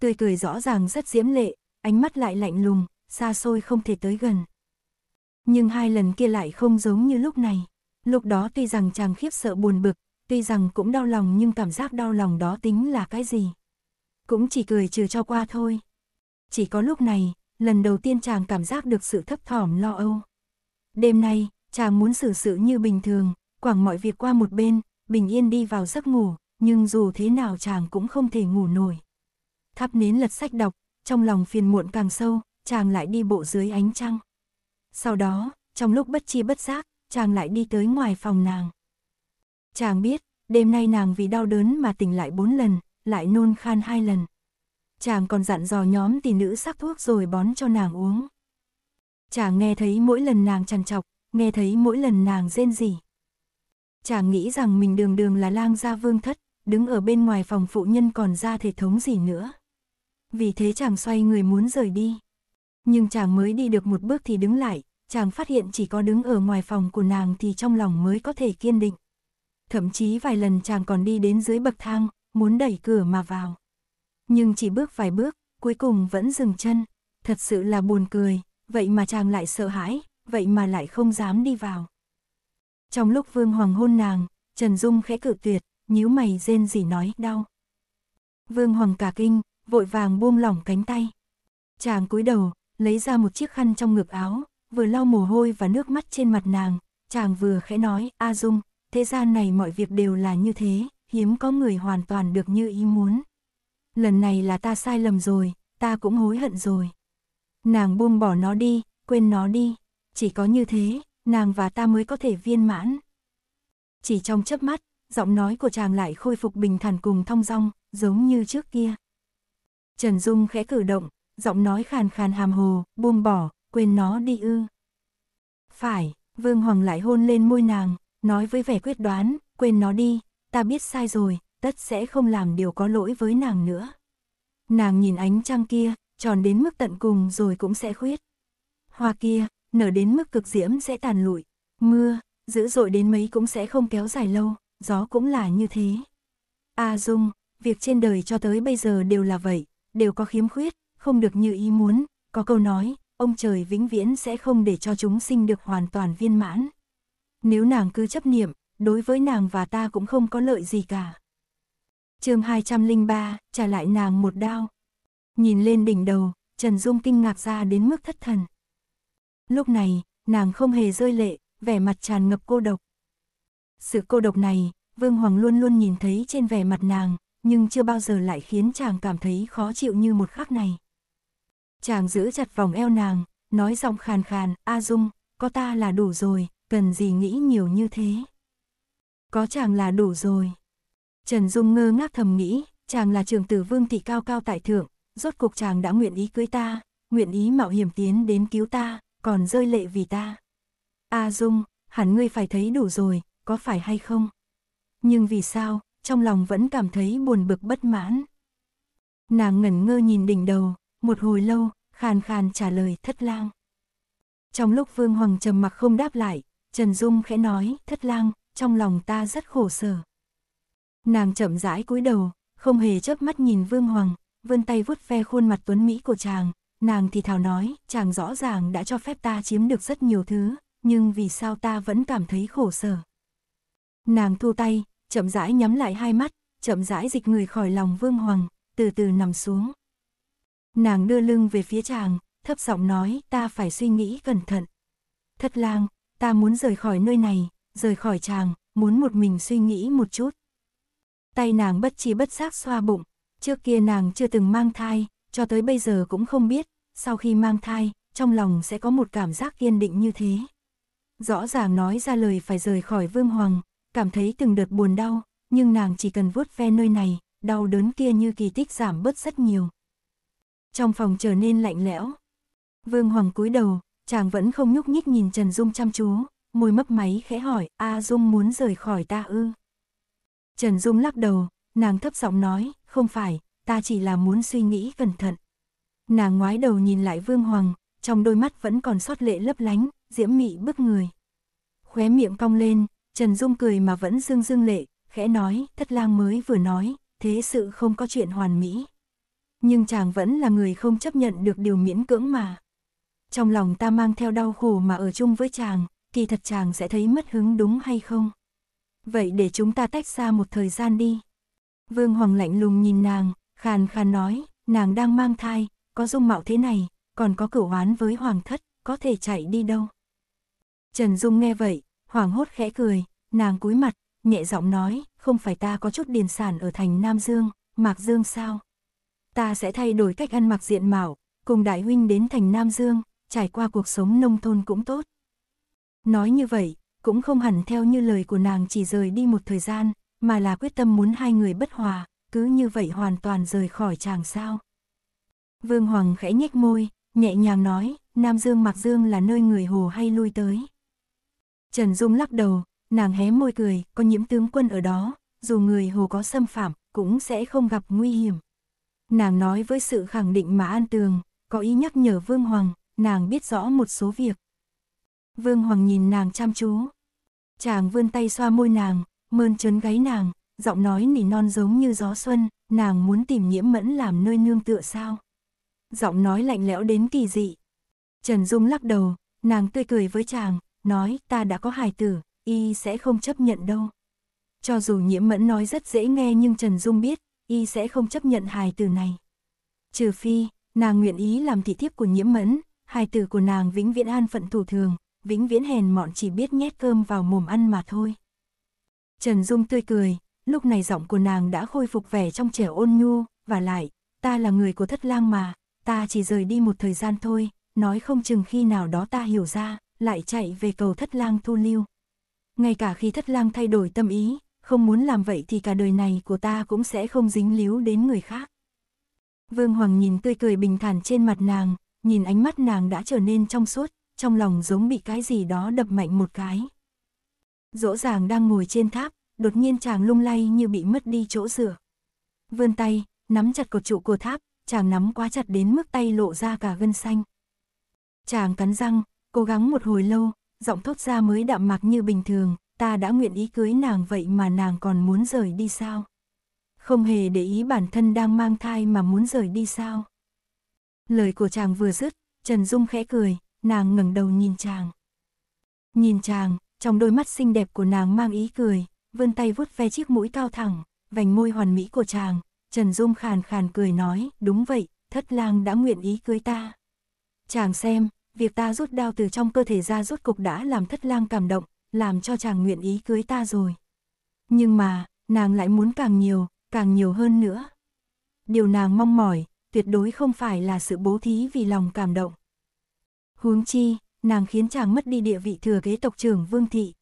Tươi cười rõ ràng rất diễm lệ, ánh mắt lại lạnh lùng, xa xôi không thể tới gần. Nhưng hai lần kia lại không giống như lúc này. Lúc đó tuy rằng chàng khiếp sợ buồn bực, tuy rằng cũng đau lòng nhưng cảm giác đau lòng đó tính là cái gì. Cũng chỉ cười trừ cho qua thôi. Chỉ có lúc này, lần đầu tiên chàng cảm giác được sự thấp thỏm lo âu. Đêm nay, chàng muốn xử sự như bình thường, quảng mọi việc qua một bên, bình yên đi vào giấc ngủ, nhưng dù thế nào chàng cũng không thể ngủ nổi. Thắp nến lật sách đọc, trong lòng phiền muộn càng sâu, chàng lại đi bộ dưới ánh trăng. Sau đó, trong lúc bất chi bất giác, chàng lại đi tới ngoài phòng nàng. Chàng biết, đêm nay nàng vì đau đớn mà tỉnh lại bốn lần, lại nôn khan hai lần. Chàng còn dặn dò nhóm tỷ nữ sắc thuốc rồi bón cho nàng uống. Chàng nghe thấy mỗi lần nàng chằn chọc, nghe thấy mỗi lần nàng rên rỉ. Chàng nghĩ rằng mình đường đường là lang gia vương thất, đứng ở bên ngoài phòng phụ nhân còn ra thể thống gì nữa vì thế chàng xoay người muốn rời đi. Nhưng chàng mới đi được một bước thì đứng lại, chàng phát hiện chỉ có đứng ở ngoài phòng của nàng thì trong lòng mới có thể kiên định. Thậm chí vài lần chàng còn đi đến dưới bậc thang, muốn đẩy cửa mà vào. Nhưng chỉ bước vài bước, cuối cùng vẫn dừng chân. Thật sự là buồn cười, vậy mà chàng lại sợ hãi, vậy mà lại không dám đi vào. Trong lúc vương hoàng hôn nàng, Trần Dung khẽ cự tuyệt, nhíu mày rên rỉ nói đau. Vương hoàng cả kinh, vội vàng buông lỏng cánh tay. Chàng cúi đầu, lấy ra một chiếc khăn trong ngực áo, vừa lau mồ hôi và nước mắt trên mặt nàng, chàng vừa khẽ nói, A Dung, thế gian này mọi việc đều là như thế, hiếm có người hoàn toàn được như ý muốn. Lần này là ta sai lầm rồi, ta cũng hối hận rồi. Nàng buông bỏ nó đi, quên nó đi, chỉ có như thế, nàng và ta mới có thể viên mãn. Chỉ trong chớp mắt, giọng nói của chàng lại khôi phục bình thản cùng thong dong, giống như trước kia. Trần Dung khẽ cử động, giọng nói khàn khàn hàm hồ, buông bỏ, quên nó đi ư. Phải, Vương Hoàng lại hôn lên môi nàng, nói với vẻ quyết đoán, quên nó đi, ta biết sai rồi, tất sẽ không làm điều có lỗi với nàng nữa. Nàng nhìn ánh trăng kia, tròn đến mức tận cùng rồi cũng sẽ khuyết. Hoa kia, nở đến mức cực diễm sẽ tàn lụi, mưa, dữ dội đến mấy cũng sẽ không kéo dài lâu, gió cũng là như thế. A Dung, việc trên đời cho tới bây giờ đều là vậy, đều có khiếm khuyết, không được như ý muốn, có câu nói, ông trời vĩnh viễn sẽ không để cho chúng sinh được hoàn toàn viên mãn. Nếu nàng cứ chấp niệm, đối với nàng và ta cũng không có lợi gì cả. chương 203, trả lại nàng một đao. Nhìn lên đỉnh đầu, Trần Dung kinh ngạc ra đến mức thất thần. Lúc này, nàng không hề rơi lệ, vẻ mặt tràn ngập cô độc. Sự cô độc này, Vương Hoàng luôn luôn nhìn thấy trên vẻ mặt nàng, nhưng chưa bao giờ lại khiến chàng cảm thấy khó chịu như một khắc này. Chàng giữ chặt vòng eo nàng, nói giọng khàn khàn, A Dung, có ta là đủ rồi, cần gì nghĩ nhiều như thế. Có chàng là đủ rồi. Trần Dung ngơ ngác thầm nghĩ, chàng là trường tử vương thị cao cao tại thượng, rốt cuộc chàng đã nguyện ý cưới ta, nguyện ý mạo hiểm tiến đến cứu ta, còn rơi lệ vì ta. A Dung, hẳn ngươi phải thấy đủ rồi, có phải hay không? Nhưng vì sao, trong lòng vẫn cảm thấy buồn bực bất mãn. Nàng ngẩn ngơ nhìn đỉnh đầu, một hồi lâu, khàn khàn trả lời thất lang. Trong lúc Vương Hoàng trầm mặc không đáp lại, Trần Dung khẽ nói, thất lang, trong lòng ta rất khổ sở. Nàng chậm rãi cúi đầu, không hề chớp mắt nhìn Vương Hoàng, vươn tay vuốt ve khuôn mặt tuấn Mỹ của chàng, nàng thì thào nói, chàng rõ ràng đã cho phép ta chiếm được rất nhiều thứ, nhưng vì sao ta vẫn cảm thấy khổ sở. Nàng thu tay, chậm rãi nhắm lại hai mắt, chậm rãi dịch người khỏi lòng Vương Hoàng, từ từ nằm xuống. Nàng đưa lưng về phía chàng, thấp giọng nói ta phải suy nghĩ cẩn thận. Thất lang, ta muốn rời khỏi nơi này, rời khỏi chàng, muốn một mình suy nghĩ một chút. Tay nàng bất trí bất giác xoa bụng, trước kia nàng chưa từng mang thai, cho tới bây giờ cũng không biết, sau khi mang thai, trong lòng sẽ có một cảm giác kiên định như thế. Rõ ràng nói ra lời phải rời khỏi Vương Hoàng, cảm thấy từng đợt buồn đau, nhưng nàng chỉ cần vuốt ve nơi này, đau đớn kia như kỳ tích giảm bớt rất nhiều. Trong phòng trở nên lạnh lẽo. Vương Hoàng cúi đầu, chàng vẫn không nhúc nhích nhìn Trần Dung chăm chú, môi mấp máy khẽ hỏi, "A Dung muốn rời khỏi ta ư?" Trần Dung lắc đầu, nàng thấp giọng nói, "Không phải, ta chỉ là muốn suy nghĩ cẩn thận." Nàng ngoái đầu nhìn lại Vương Hoàng, trong đôi mắt vẫn còn sót lệ lấp lánh, diễm mị bức người. Khóe miệng cong lên, Trần Dung cười mà vẫn dương dương lệ, khẽ nói, thất lang mới vừa nói, thế sự không có chuyện hoàn mỹ. Nhưng chàng vẫn là người không chấp nhận được điều miễn cưỡng mà. Trong lòng ta mang theo đau khổ mà ở chung với chàng, kỳ thật chàng sẽ thấy mất hứng đúng hay không? Vậy để chúng ta tách xa một thời gian đi. Vương Hoàng lạnh lùng nhìn nàng, khàn khàn nói, nàng đang mang thai, có dung mạo thế này, còn có cửu oán với Hoàng thất, có thể chạy đi đâu. Trần Dung nghe vậy, hoảng hốt khẽ cười, Nàng cúi mặt, nhẹ giọng nói, không phải ta có chút điền sản ở thành Nam Dương, Mạc Dương sao? Ta sẽ thay đổi cách ăn mặc diện mạo, cùng đại huynh đến thành Nam Dương, trải qua cuộc sống nông thôn cũng tốt. Nói như vậy, cũng không hẳn theo như lời của nàng chỉ rời đi một thời gian, mà là quyết tâm muốn hai người bất hòa, cứ như vậy hoàn toàn rời khỏi chàng sao. Vương Hoàng khẽ nhếch môi, nhẹ nhàng nói, Nam Dương Mạc Dương là nơi người hồ hay lui tới. Trần Dung lắc đầu, Nàng hé môi cười, có nhiễm tướng quân ở đó, dù người hồ có xâm phạm, cũng sẽ không gặp nguy hiểm. Nàng nói với sự khẳng định mà an tường, có ý nhắc nhở Vương Hoàng, nàng biết rõ một số việc. Vương Hoàng nhìn nàng chăm chú. Chàng vươn tay xoa môi nàng, mơn trớn gáy nàng, giọng nói nỉ non giống như gió xuân, nàng muốn tìm nhiễm mẫn làm nơi nương tựa sao. Giọng nói lạnh lẽo đến kỳ dị. Trần Dung lắc đầu, nàng tươi cười với chàng, nói ta đã có hài tử, y sẽ không chấp nhận đâu. Cho dù nhiễm mẫn nói rất dễ nghe nhưng Trần Dung biết, y sẽ không chấp nhận hài từ này. Trừ phi, nàng nguyện ý làm thị thiếp của nhiễm mẫn, hài tử của nàng vĩnh viễn an phận thủ thường, vĩnh viễn hèn mọn chỉ biết nhét cơm vào mồm ăn mà thôi. Trần Dung tươi cười, lúc này giọng của nàng đã khôi phục vẻ trong trẻo ôn nhu, và lại, ta là người của thất lang mà, ta chỉ rời đi một thời gian thôi, nói không chừng khi nào đó ta hiểu ra, lại chạy về cầu thất lang thu lưu ngay cả khi thất lang thay đổi tâm ý, không muốn làm vậy thì cả đời này của ta cũng sẽ không dính líu đến người khác. Vương Hoàng nhìn tươi cười bình thản trên mặt nàng, nhìn ánh mắt nàng đã trở nên trong suốt, trong lòng giống bị cái gì đó đập mạnh một cái. Dỗ dàng đang ngồi trên tháp, đột nhiên chàng lung lay như bị mất đi chỗ dựa. Vươn tay, nắm chặt cột trụ của tháp, chàng nắm quá chặt đến mức tay lộ ra cả gân xanh. Chàng cắn răng, cố gắng một hồi lâu, giọng thốt ra mới đạm mạc như bình thường, ta đã nguyện ý cưới nàng vậy mà nàng còn muốn rời đi sao? Không hề để ý bản thân đang mang thai mà muốn rời đi sao? Lời của chàng vừa dứt, Trần Dung khẽ cười, nàng ngẩng đầu nhìn chàng. Nhìn chàng, trong đôi mắt xinh đẹp của nàng mang ý cười, vươn tay vuốt ve chiếc mũi cao thẳng, vành môi hoàn mỹ của chàng, Trần Dung khàn khàn cười nói, đúng vậy, thất lang đã nguyện ý cưới ta. Chàng xem, việc ta rút đao từ trong cơ thể ra rút cục đã làm thất lang cảm động, làm cho chàng nguyện ý cưới ta rồi. Nhưng mà, nàng lại muốn càng nhiều, càng nhiều hơn nữa. Điều nàng mong mỏi, tuyệt đối không phải là sự bố thí vì lòng cảm động. Huống chi, nàng khiến chàng mất đi địa vị thừa kế tộc trưởng Vương Thị.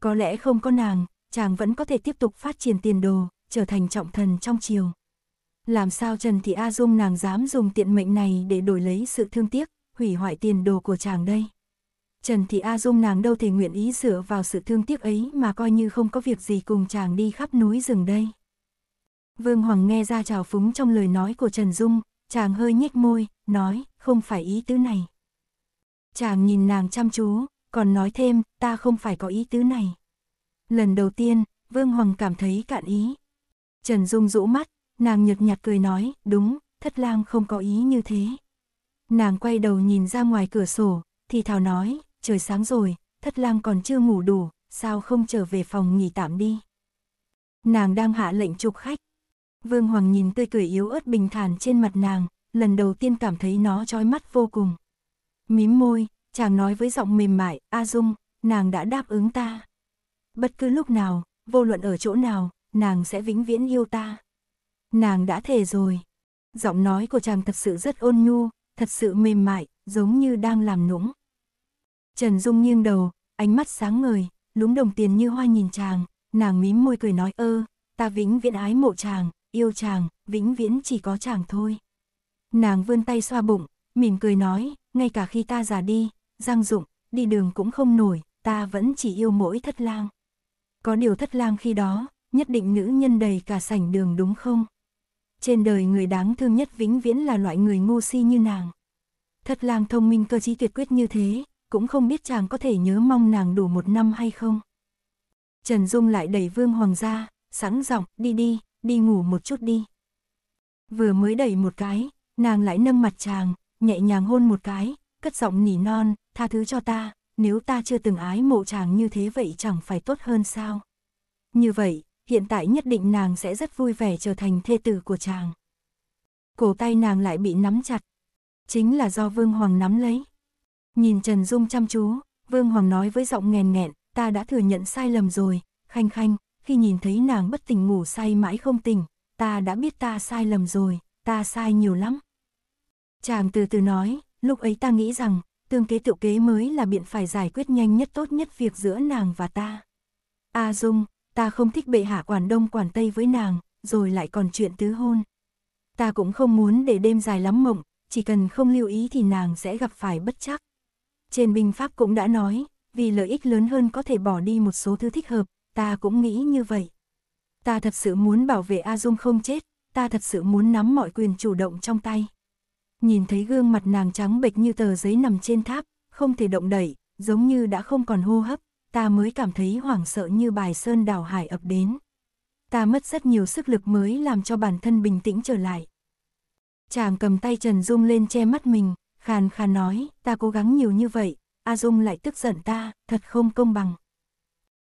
Có lẽ không có nàng, chàng vẫn có thể tiếp tục phát triển tiền đồ, trở thành trọng thần trong triều. Làm sao Trần Thị A Dung nàng dám dùng tiện mệnh này để đổi lấy sự thương tiếc, hủy hoại tiền đồ của chàng đây. Trần Thị A Dung nàng đâu thể nguyện ý dựa vào sự thương tiếc ấy mà coi như không có việc gì cùng chàng đi khắp núi rừng đây. Vương Hoàng nghe ra trào phúng trong lời nói của Trần Dung, chàng hơi nhếch môi, nói, không phải ý tứ này. Chàng nhìn nàng chăm chú, còn nói thêm, ta không phải có ý tứ này. Lần đầu tiên, Vương Hoàng cảm thấy cạn ý. Trần Dung rũ mắt, nàng nhợt nhạt cười nói, đúng, thất lang không có ý như thế. Nàng quay đầu nhìn ra ngoài cửa sổ, thì thào nói, trời sáng rồi, thất lang còn chưa ngủ đủ, sao không trở về phòng nghỉ tạm đi. Nàng đang hạ lệnh chụp khách. Vương Hoàng nhìn tươi cười yếu ớt bình thản trên mặt nàng, lần đầu tiên cảm thấy nó trói mắt vô cùng. Mím môi, chàng nói với giọng mềm mại, A Dung, nàng đã đáp ứng ta. Bất cứ lúc nào, vô luận ở chỗ nào, nàng sẽ vĩnh viễn yêu ta. Nàng đã thề rồi. Giọng nói của chàng thật sự rất ôn nhu, thật sự mềm mại, giống như đang làm nũng. Trần Dung nghiêng đầu, ánh mắt sáng ngời, lúng đồng tiền như hoa nhìn chàng, nàng mím môi cười nói ơ, ta vĩnh viễn ái mộ chàng, yêu chàng, vĩnh viễn chỉ có chàng thôi. Nàng vươn tay xoa bụng, mỉm cười nói, ngay cả khi ta già đi, giang dụng, đi đường cũng không nổi, ta vẫn chỉ yêu mỗi thất lang. Có điều thất lang khi đó, nhất định nữ nhân đầy cả sảnh đường đúng không? Trên đời người đáng thương nhất vĩnh viễn là loại người ngu si như nàng. thật lang thông minh cơ trí tuyệt quyết như thế, cũng không biết chàng có thể nhớ mong nàng đủ một năm hay không. Trần Dung lại đẩy Vương Hoàng ra, sẵn giọng, đi đi, đi ngủ một chút đi. Vừa mới đẩy một cái, nàng lại nâng mặt chàng, nhẹ nhàng hôn một cái, cất giọng nỉ non, tha thứ cho ta, nếu ta chưa từng ái mộ chàng như thế vậy chẳng phải tốt hơn sao. Như vậy, hiện tại nhất định nàng sẽ rất vui vẻ trở thành thê tử của chàng. Cổ tay nàng lại bị nắm chặt. Chính là do Vương Hoàng nắm lấy. Nhìn Trần Dung chăm chú, Vương Hoàng nói với giọng nghèn nghẹn, ta đã thừa nhận sai lầm rồi, khanh khanh, khi nhìn thấy nàng bất tỉnh ngủ say mãi không tỉnh, ta đã biết ta sai lầm rồi, ta sai nhiều lắm. Chàng từ từ nói, lúc ấy ta nghĩ rằng, tương kế tự kế mới là biện phải giải quyết nhanh nhất tốt nhất việc giữa nàng và ta. A Dung, ta không thích bệ hạ quản đông quản tây với nàng, rồi lại còn chuyện tứ hôn. Ta cũng không muốn để đêm dài lắm mộng, chỉ cần không lưu ý thì nàng sẽ gặp phải bất chắc. Trên binh pháp cũng đã nói, vì lợi ích lớn hơn có thể bỏ đi một số thứ thích hợp, ta cũng nghĩ như vậy. Ta thật sự muốn bảo vệ A Dung không chết, ta thật sự muốn nắm mọi quyền chủ động trong tay. Nhìn thấy gương mặt nàng trắng bệch như tờ giấy nằm trên tháp, không thể động đẩy, giống như đã không còn hô hấp, ta mới cảm thấy hoảng sợ như bài sơn đảo hải ập đến. Ta mất rất nhiều sức lực mới làm cho bản thân bình tĩnh trở lại. Chàng cầm tay Trần Dung lên che mắt mình, khàn khàn nói, ta cố gắng nhiều như vậy, A Dung lại tức giận ta, thật không công bằng.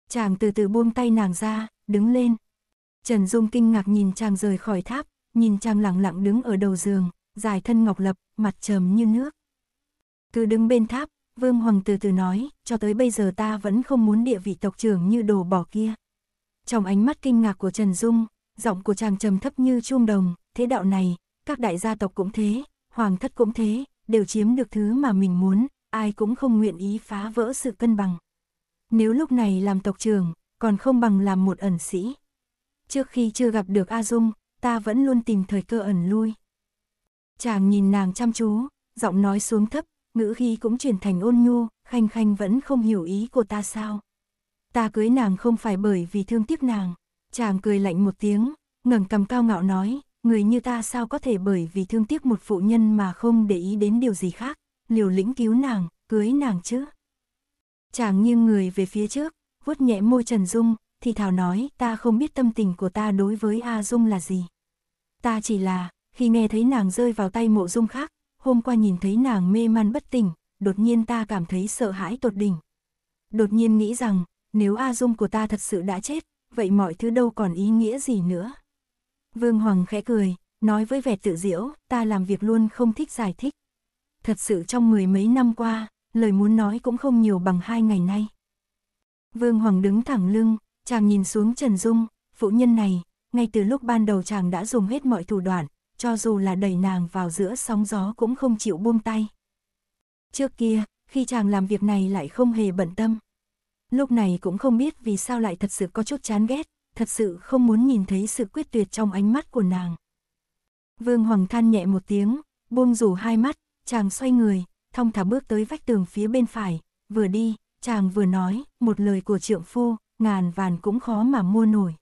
Chàng từ từ buông tay nàng ra, đứng lên. Trần Dung kinh ngạc nhìn chàng rời khỏi tháp, nhìn chàng lặng lặng đứng ở đầu giường, dài thân ngọc lập, mặt trầm như nước. Cứ đứng bên tháp, Vương Hoàng từ từ nói, cho tới bây giờ ta vẫn không muốn địa vị tộc trưởng như đồ bỏ kia. Trong ánh mắt kinh ngạc của Trần Dung, giọng của chàng trầm thấp như chuông đồng, thế đạo này, các đại gia tộc cũng thế, hoàng thất cũng thế, đều chiếm được thứ mà mình muốn, ai cũng không nguyện ý phá vỡ sự cân bằng. Nếu lúc này làm tộc trưởng, còn không bằng làm một ẩn sĩ. Trước khi chưa gặp được A Dung, ta vẫn luôn tìm thời cơ ẩn lui. Chàng nhìn nàng chăm chú, giọng nói xuống thấp, ngữ khi cũng chuyển thành ôn nhu, khanh khanh vẫn không hiểu ý của ta sao. Ta cưới nàng không phải bởi vì thương tiếc nàng, chàng cười lạnh một tiếng, ngẩng cầm cao ngạo nói, người như ta sao có thể bởi vì thương tiếc một phụ nhân mà không để ý đến điều gì khác, liều lĩnh cứu nàng, cưới nàng chứ. Chàng nghiêng người về phía trước, vuốt nhẹ môi Trần Dung, thì Thảo nói ta không biết tâm tình của ta đối với A Dung là gì. Ta chỉ là, khi nghe thấy nàng rơi vào tay mộ Dung khác, hôm qua nhìn thấy nàng mê man bất tỉnh, đột nhiên ta cảm thấy sợ hãi tột đỉnh. Đột nhiên nghĩ rằng, nếu A Dung của ta thật sự đã chết, vậy mọi thứ đâu còn ý nghĩa gì nữa. Vương Hoàng khẽ cười, nói với vẻ tự diễu, ta làm việc luôn không thích giải thích. Thật sự trong mười mấy năm qua, lời muốn nói cũng không nhiều bằng hai ngày nay. Vương Hoàng đứng thẳng lưng, chàng nhìn xuống Trần Dung, phụ nhân này, ngay từ lúc ban đầu chàng đã dùng hết mọi thủ đoạn, cho dù là đẩy nàng vào giữa sóng gió cũng không chịu buông tay. Trước kia, khi chàng làm việc này lại không hề bận tâm. Lúc này cũng không biết vì sao lại thật sự có chút chán ghét, thật sự không muốn nhìn thấy sự quyết tuyệt trong ánh mắt của nàng. Vương Hoàng than nhẹ một tiếng, buông rủ hai mắt, chàng xoay người, thong thả bước tới vách tường phía bên phải, vừa đi, chàng vừa nói, một lời của trượng phu, ngàn vàn cũng khó mà mua nổi.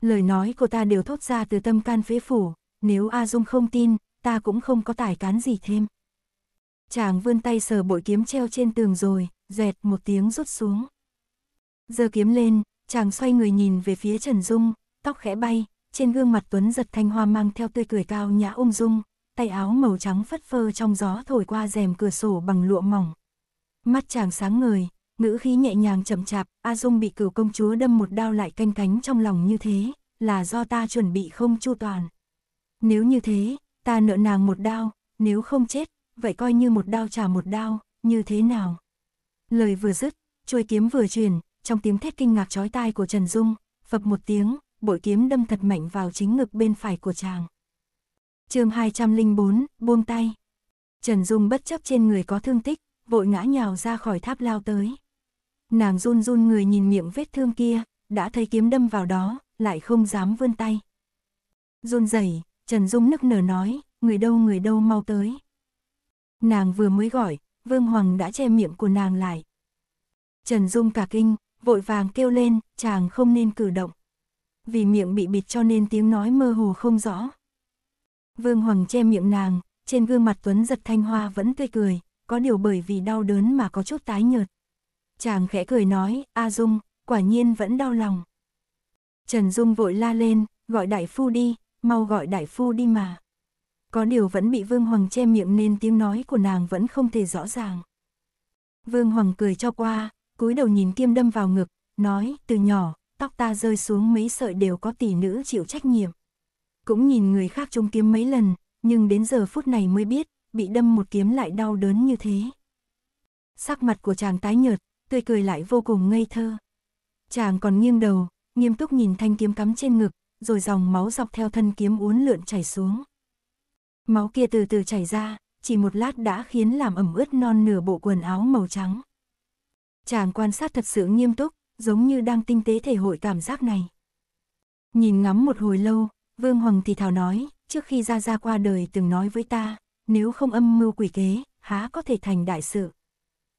Lời nói của ta đều thốt ra từ tâm can phế phủ, nếu A Dung không tin, ta cũng không có tài cán gì thêm. Chàng vươn tay sờ bội kiếm treo trên tường rồi, dẹt một tiếng rút xuống. giờ kiếm lên, chàng xoay người nhìn về phía Trần Dung, tóc khẽ bay, trên gương mặt Tuấn giật thanh hoa mang theo tươi cười cao nhã ung dung, tay áo màu trắng phất phơ trong gió thổi qua rèm cửa sổ bằng lụa mỏng. Mắt chàng sáng ngời, ngữ khí nhẹ nhàng chậm chạp, A Dung bị cửu công chúa đâm một đao lại canh cánh trong lòng như thế, là do ta chuẩn bị không chu toàn. Nếu như thế, ta nợ nàng một đao, nếu không chết, vậy coi như một đao trả một đao, như thế nào? Lời vừa dứt, chuôi kiếm vừa chuyển, trong tiếng thét kinh ngạc chói tai của Trần Dung, phập một tiếng, bội kiếm đâm thật mạnh vào chính ngực bên phải của chàng. chương 204, buông tay. Trần Dung bất chấp trên người có thương tích, vội ngã nhào ra khỏi tháp lao tới. Nàng run run người nhìn miệng vết thương kia, đã thấy kiếm đâm vào đó, lại không dám vươn tay. Run rẩy Trần Dung nức nở nói, người đâu người đâu mau tới. Nàng vừa mới gọi, Vương Hoàng đã che miệng của nàng lại. Trần Dung cả kinh, vội vàng kêu lên, chàng không nên cử động. Vì miệng bị bịt cho nên tiếng nói mơ hồ không rõ. Vương Hoàng che miệng nàng, trên gương mặt Tuấn giật thanh hoa vẫn tươi cười, có điều bởi vì đau đớn mà có chút tái nhợt. Chàng khẽ cười nói, A Dung, quả nhiên vẫn đau lòng. Trần Dung vội la lên, gọi đại phu đi, mau gọi đại phu đi mà. Có điều vẫn bị Vương Hoàng che miệng nên tiếng nói của nàng vẫn không thể rõ ràng. Vương Hoàng cười cho qua, cúi đầu nhìn kim đâm vào ngực, nói, từ nhỏ, tóc ta rơi xuống mấy sợi đều có tỷ nữ chịu trách nhiệm. Cũng nhìn người khác trúng kiếm mấy lần, nhưng đến giờ phút này mới biết, bị đâm một kiếm lại đau đớn như thế. Sắc mặt của chàng tái nhợt, tươi cười lại vô cùng ngây thơ. Chàng còn nghiêng đầu, nghiêm túc nhìn thanh kiếm cắm trên ngực, rồi dòng máu dọc theo thân kiếm uốn lượn chảy xuống. Máu kia từ từ chảy ra, chỉ một lát đã khiến làm ẩm ướt non nửa bộ quần áo màu trắng. Chàng quan sát thật sự nghiêm túc, giống như đang tinh tế thể hội cảm giác này. Nhìn ngắm một hồi lâu, Vương Hoàng thì thảo nói, trước khi ra ra qua đời từng nói với ta, nếu không âm mưu quỷ kế, há có thể thành đại sự.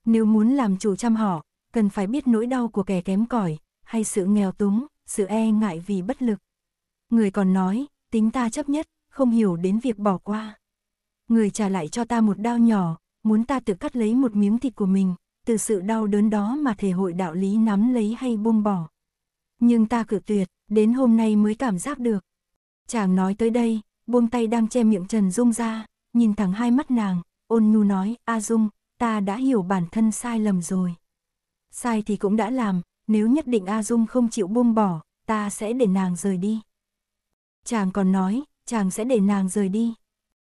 Nếu muốn làm chủ trăm họ, cần phải biết nỗi đau của kẻ kém cỏi, hay sự nghèo túng, sự e ngại vì bất lực. Người còn nói, tính ta chấp nhất, không hiểu đến việc bỏ qua. Người trả lại cho ta một đao nhỏ, muốn ta tự cắt lấy một miếng thịt của mình, từ sự đau đớn đó mà thể hội đạo lý nắm lấy hay buông bỏ. Nhưng ta cự tuyệt, đến hôm nay mới cảm giác được. Chàng nói tới đây, buông tay đang che miệng Trần Dung ra, nhìn thẳng hai mắt nàng, ôn nhu nói, A Dung, ta đã hiểu bản thân sai lầm rồi. Sai thì cũng đã làm, nếu nhất định A Dung không chịu buông bỏ, ta sẽ để nàng rời đi chàng còn nói, chàng sẽ để nàng rời đi.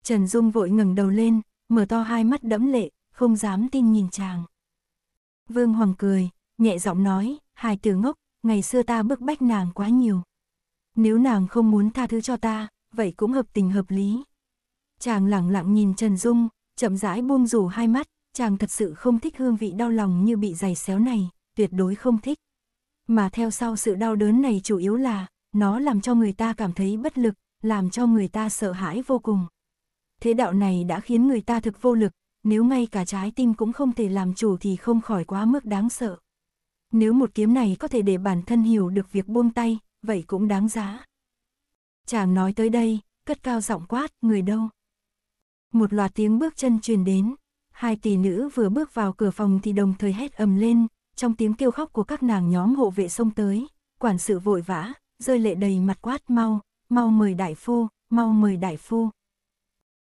Trần Dung vội ngẩng đầu lên, mở to hai mắt đẫm lệ, không dám tin nhìn chàng. Vương Hoàng cười, nhẹ giọng nói, hài tử ngốc, ngày xưa ta bức bách nàng quá nhiều. Nếu nàng không muốn tha thứ cho ta, vậy cũng hợp tình hợp lý. Chàng lẳng lặng nhìn Trần Dung, chậm rãi buông rủ hai mắt, chàng thật sự không thích hương vị đau lòng như bị giày xéo này, tuyệt đối không thích. Mà theo sau sự đau đớn này chủ yếu là, nó làm cho người ta cảm thấy bất lực, làm cho người ta sợ hãi vô cùng. Thế đạo này đã khiến người ta thực vô lực, nếu ngay cả trái tim cũng không thể làm chủ thì không khỏi quá mức đáng sợ. Nếu một kiếm này có thể để bản thân hiểu được việc buông tay, vậy cũng đáng giá. Chàng nói tới đây, cất cao giọng quát, người đâu? Một loạt tiếng bước chân truyền đến, hai tỷ nữ vừa bước vào cửa phòng thì đồng thời hét ầm lên, trong tiếng kêu khóc của các nàng nhóm hộ vệ xông tới, quản sự vội vã, rơi lệ đầy mặt quát mau, mau mời đại phu, mau mời đại phu.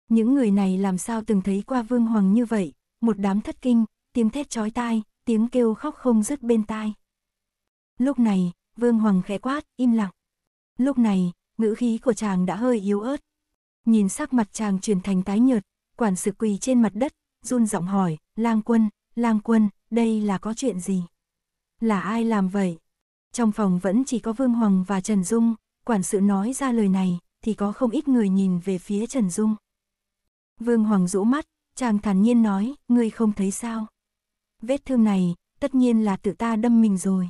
Những người này làm sao từng thấy qua vương hoàng như vậy, một đám thất kinh, tiếng thét chói tai, tiếng kêu khóc không dứt bên tai. Lúc này, vương hoàng khẽ quát, im lặng. Lúc này, ngữ khí của chàng đã hơi yếu ớt. Nhìn sắc mặt chàng chuyển thành tái nhợt, quản sự quỳ trên mặt đất, run giọng hỏi, lang quân, lang quân, đây là có chuyện gì? Là ai làm vậy? Trong phòng vẫn chỉ có Vương Hoàng và Trần Dung, quản sự nói ra lời này, thì có không ít người nhìn về phía Trần Dung. Vương Hoàng rũ mắt, chàng thản nhiên nói, ngươi không thấy sao. Vết thương này, tất nhiên là tự ta đâm mình rồi.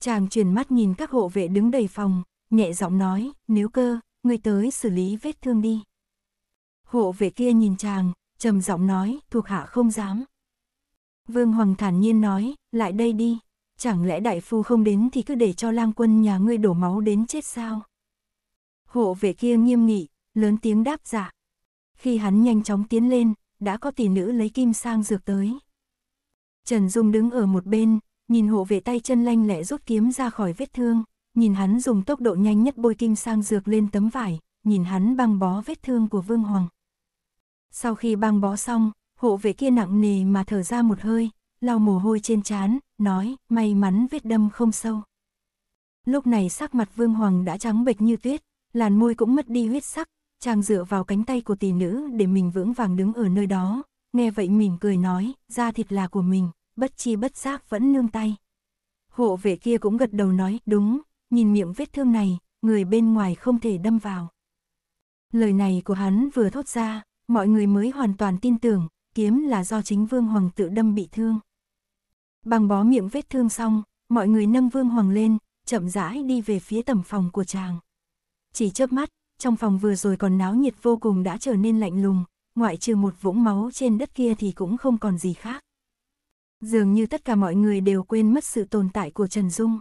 Chàng chuyển mắt nhìn các hộ vệ đứng đầy phòng, nhẹ giọng nói, nếu cơ, ngươi tới xử lý vết thương đi. Hộ vệ kia nhìn chàng, trầm giọng nói, thuộc hạ không dám. Vương Hoàng thản nhiên nói, lại đây đi chẳng lẽ đại phu không đến thì cứ để cho lang quân nhà ngươi đổ máu đến chết sao? Hộ vệ kia nghiêm nghị, lớn tiếng đáp dạ. Khi hắn nhanh chóng tiến lên, đã có tỷ nữ lấy kim sang dược tới. Trần Dung đứng ở một bên, nhìn hộ vệ tay chân lanh lẹ rút kiếm ra khỏi vết thương, nhìn hắn dùng tốc độ nhanh nhất bôi kim sang dược lên tấm vải, nhìn hắn băng bó vết thương của Vương Hoàng. Sau khi băng bó xong, hộ vệ kia nặng nề mà thở ra một hơi, lau mồ hôi trên trán, nói, may mắn vết đâm không sâu. Lúc này sắc mặt Vương Hoàng đã trắng bệch như tuyết, làn môi cũng mất đi huyết sắc, chàng dựa vào cánh tay của tỷ nữ để mình vững vàng đứng ở nơi đó, nghe vậy mỉm cười nói, da thịt là của mình, bất chi bất giác vẫn nương tay. Hộ vệ kia cũng gật đầu nói, đúng, nhìn miệng vết thương này, người bên ngoài không thể đâm vào. Lời này của hắn vừa thốt ra, mọi người mới hoàn toàn tin tưởng, kiếm là do chính Vương Hoàng tự đâm bị thương bằng bó miệng vết thương xong, mọi người nâng Vương Hoàng lên, chậm rãi đi về phía tầm phòng của chàng. Chỉ chớp mắt, trong phòng vừa rồi còn náo nhiệt vô cùng đã trở nên lạnh lùng, ngoại trừ một vũng máu trên đất kia thì cũng không còn gì khác. Dường như tất cả mọi người đều quên mất sự tồn tại của Trần Dung.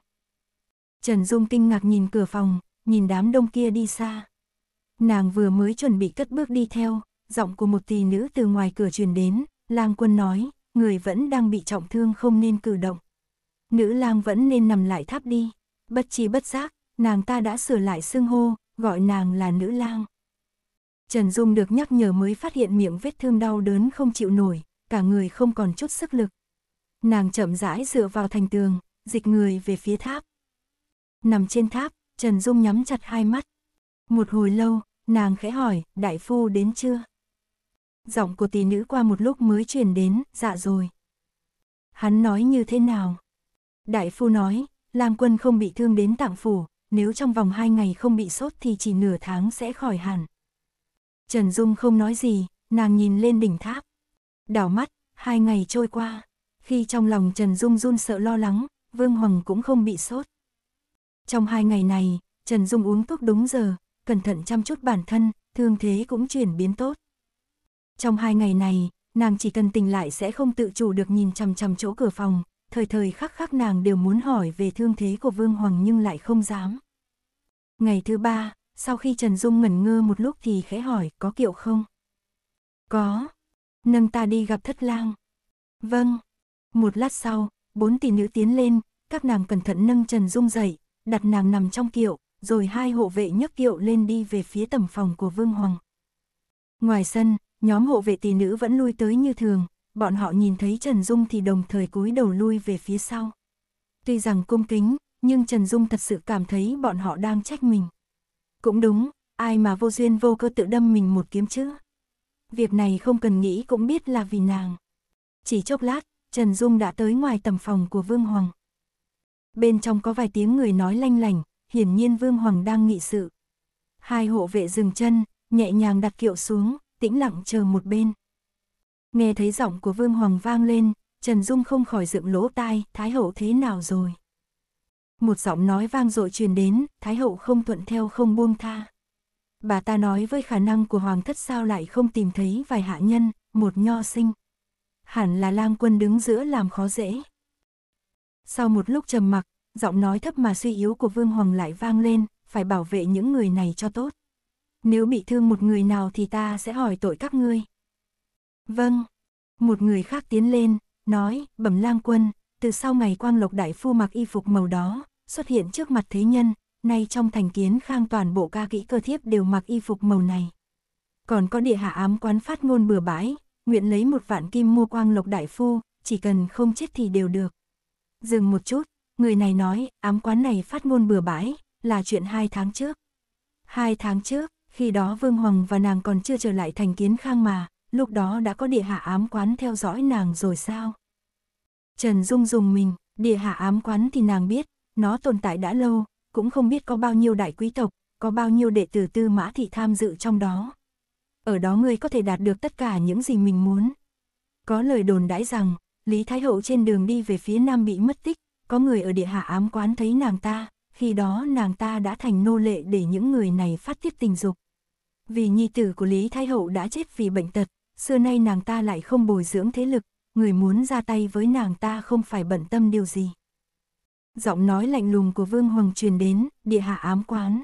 Trần Dung kinh ngạc nhìn cửa phòng, nhìn đám đông kia đi xa. Nàng vừa mới chuẩn bị cất bước đi theo, giọng của một tỷ nữ từ ngoài cửa truyền đến, lang quân nói, người vẫn đang bị trọng thương không nên cử động. Nữ lang vẫn nên nằm lại tháp đi. Bất chi bất giác, nàng ta đã sửa lại xương hô, gọi nàng là nữ lang. Trần Dung được nhắc nhở mới phát hiện miệng vết thương đau đớn không chịu nổi, cả người không còn chút sức lực. Nàng chậm rãi dựa vào thành tường, dịch người về phía tháp. Nằm trên tháp, Trần Dung nhắm chặt hai mắt. Một hồi lâu, nàng khẽ hỏi, đại phu đến chưa? giọng của tỷ nữ qua một lúc mới truyền đến, dạ rồi. Hắn nói như thế nào? Đại phu nói, Lam Quân không bị thương đến tạng phủ, nếu trong vòng hai ngày không bị sốt thì chỉ nửa tháng sẽ khỏi hẳn. Trần Dung không nói gì, nàng nhìn lên đỉnh tháp. Đảo mắt, hai ngày trôi qua, khi trong lòng Trần Dung run sợ lo lắng, Vương Hoàng cũng không bị sốt. Trong hai ngày này, Trần Dung uống thuốc đúng giờ, cẩn thận chăm chút bản thân, thương thế cũng chuyển biến tốt. Trong hai ngày này, nàng chỉ cần tỉnh lại sẽ không tự chủ được nhìn chằm chằm chỗ cửa phòng, thời thời khắc khắc nàng đều muốn hỏi về thương thế của Vương Hoàng nhưng lại không dám. Ngày thứ ba, sau khi Trần Dung ngẩn ngơ một lúc thì khẽ hỏi có kiệu không? Có. Nâng ta đi gặp thất lang. Vâng. Một lát sau, bốn tỷ nữ tiến lên, các nàng cẩn thận nâng Trần Dung dậy, đặt nàng nằm trong kiệu, rồi hai hộ vệ nhấc kiệu lên đi về phía tầm phòng của Vương Hoàng. Ngoài sân, Nhóm hộ vệ tỷ nữ vẫn lui tới như thường, bọn họ nhìn thấy Trần Dung thì đồng thời cúi đầu lui về phía sau. Tuy rằng cung kính, nhưng Trần Dung thật sự cảm thấy bọn họ đang trách mình. Cũng đúng, ai mà vô duyên vô cơ tự đâm mình một kiếm chứ. Việc này không cần nghĩ cũng biết là vì nàng. Chỉ chốc lát, Trần Dung đã tới ngoài tầm phòng của Vương Hoàng. Bên trong có vài tiếng người nói lanh lành, hiển nhiên Vương Hoàng đang nghị sự. Hai hộ vệ dừng chân, nhẹ nhàng đặt kiệu xuống, tĩnh lặng chờ một bên. Nghe thấy giọng của Vương Hoàng vang lên, Trần Dung không khỏi dựng lỗ tai, Thái Hậu thế nào rồi? Một giọng nói vang dội truyền đến, Thái Hậu không thuận theo không buông tha. Bà ta nói với khả năng của Hoàng thất sao lại không tìm thấy vài hạ nhân, một nho sinh. Hẳn là lang quân đứng giữa làm khó dễ. Sau một lúc trầm mặc, giọng nói thấp mà suy yếu của Vương Hoàng lại vang lên, phải bảo vệ những người này cho tốt nếu bị thương một người nào thì ta sẽ hỏi tội các ngươi. Vâng. Một người khác tiến lên, nói, bẩm lang quân, từ sau ngày quang lộc đại phu mặc y phục màu đó, xuất hiện trước mặt thế nhân, nay trong thành kiến khang toàn bộ ca kỹ cơ thiếp đều mặc y phục màu này. Còn có địa hạ ám quán phát ngôn bừa bãi, nguyện lấy một vạn kim mua quang lộc đại phu, chỉ cần không chết thì đều được. Dừng một chút, người này nói, ám quán này phát ngôn bừa bãi, là chuyện hai tháng trước. Hai tháng trước, khi đó Vương Hoàng và nàng còn chưa trở lại thành kiến khang mà, lúc đó đã có địa hạ ám quán theo dõi nàng rồi sao? Trần Dung dùng mình, địa hạ ám quán thì nàng biết, nó tồn tại đã lâu, cũng không biết có bao nhiêu đại quý tộc, có bao nhiêu đệ tử tư mã thị tham dự trong đó. Ở đó ngươi có thể đạt được tất cả những gì mình muốn. Có lời đồn đãi rằng, Lý Thái Hậu trên đường đi về phía nam bị mất tích, có người ở địa hạ ám quán thấy nàng ta, khi đó nàng ta đã thành nô lệ để những người này phát tiết tình dục vì nhi tử của Lý Thái Hậu đã chết vì bệnh tật, xưa nay nàng ta lại không bồi dưỡng thế lực, người muốn ra tay với nàng ta không phải bận tâm điều gì. Giọng nói lạnh lùng của Vương Hoàng truyền đến, địa hạ ám quán.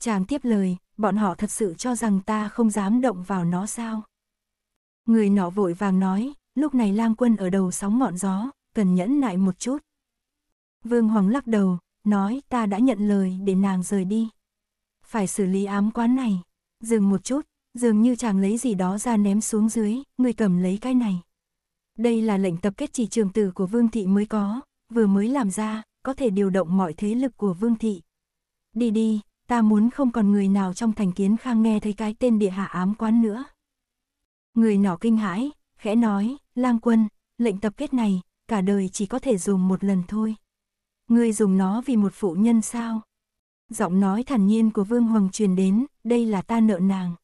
Chàng tiếp lời, bọn họ thật sự cho rằng ta không dám động vào nó sao. Người nọ vội vàng nói, lúc này lang quân ở đầu sóng ngọn gió, cần nhẫn nại một chút. Vương Hoàng lắc đầu, nói ta đã nhận lời để nàng rời đi. Phải xử lý ám quán này dừng một chút, dường như chàng lấy gì đó ra ném xuống dưới, người cầm lấy cái này. Đây là lệnh tập kết chỉ trường tử của Vương Thị mới có, vừa mới làm ra, có thể điều động mọi thế lực của Vương Thị. Đi đi, ta muốn không còn người nào trong thành kiến khang nghe thấy cái tên địa hạ ám quán nữa. Người nhỏ kinh hãi, khẽ nói, lang quân, lệnh tập kết này, cả đời chỉ có thể dùng một lần thôi. người dùng nó vì một phụ nhân sao? Giọng nói thản nhiên của Vương Hoàng truyền đến, đây là ta nợ nàng.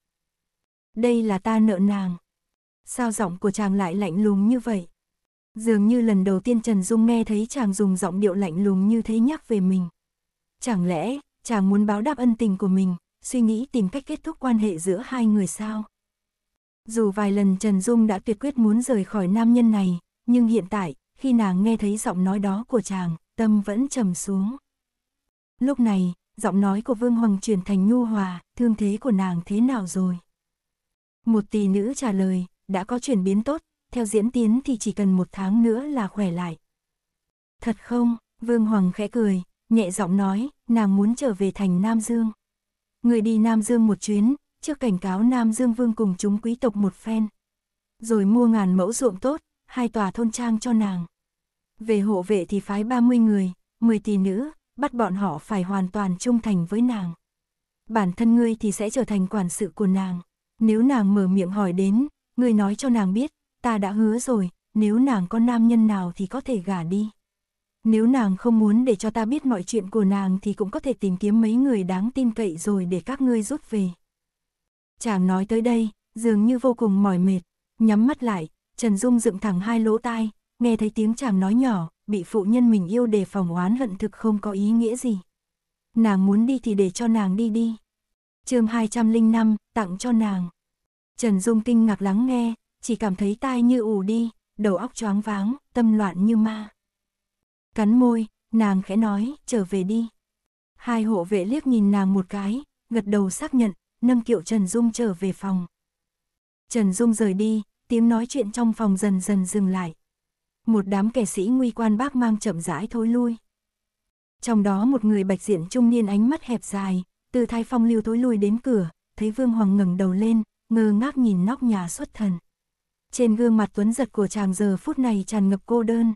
Đây là ta nợ nàng. Sao giọng của chàng lại lạnh lùng như vậy? Dường như lần đầu tiên Trần Dung nghe thấy chàng dùng giọng điệu lạnh lùng như thế nhắc về mình. Chẳng lẽ, chàng muốn báo đáp ân tình của mình, suy nghĩ tìm cách kết thúc quan hệ giữa hai người sao? Dù vài lần Trần Dung đã tuyệt quyết muốn rời khỏi nam nhân này, nhưng hiện tại, khi nàng nghe thấy giọng nói đó của chàng, tâm vẫn trầm xuống. Lúc này, giọng nói của Vương Hoàng chuyển thành nhu hòa, thương thế của nàng thế nào rồi? Một tỷ nữ trả lời, đã có chuyển biến tốt, theo diễn tiến thì chỉ cần một tháng nữa là khỏe lại. Thật không, Vương Hoàng khẽ cười, nhẹ giọng nói, nàng muốn trở về thành Nam Dương. Người đi Nam Dương một chuyến, trước cảnh cáo Nam Dương Vương cùng chúng quý tộc một phen. Rồi mua ngàn mẫu ruộng tốt, hai tòa thôn trang cho nàng. Về hộ vệ thì phái 30 người, 10 tỷ nữ, bắt bọn họ phải hoàn toàn trung thành với nàng. Bản thân ngươi thì sẽ trở thành quản sự của nàng. Nếu nàng mở miệng hỏi đến, ngươi nói cho nàng biết, ta đã hứa rồi, nếu nàng có nam nhân nào thì có thể gả đi. Nếu nàng không muốn để cho ta biết mọi chuyện của nàng thì cũng có thể tìm kiếm mấy người đáng tin cậy rồi để các ngươi rút về. Chàng nói tới đây, dường như vô cùng mỏi mệt, nhắm mắt lại, Trần Dung dựng thẳng hai lỗ tai, nghe thấy tiếng chàng nói nhỏ, bị phụ nhân mình yêu để phòng oán hận thực không có ý nghĩa gì. Nàng muốn đi thì để cho nàng đi đi. chương 205, tặng cho nàng. Trần Dung kinh ngạc lắng nghe, chỉ cảm thấy tai như ù đi, đầu óc choáng váng, tâm loạn như ma. Cắn môi, nàng khẽ nói, trở về đi. Hai hộ vệ liếc nhìn nàng một cái, gật đầu xác nhận, nâng kiệu Trần Dung trở về phòng. Trần Dung rời đi, tiếng nói chuyện trong phòng dần dần dừng lại, một đám kẻ sĩ nguy quan bác mang chậm rãi thối lui. Trong đó một người bạch diện trung niên ánh mắt hẹp dài, từ thái phong lưu thối lui đến cửa, thấy Vương Hoàng ngẩng đầu lên, ngơ ngác nhìn nóc nhà xuất thần. Trên gương mặt tuấn giật của chàng giờ phút này tràn ngập cô đơn.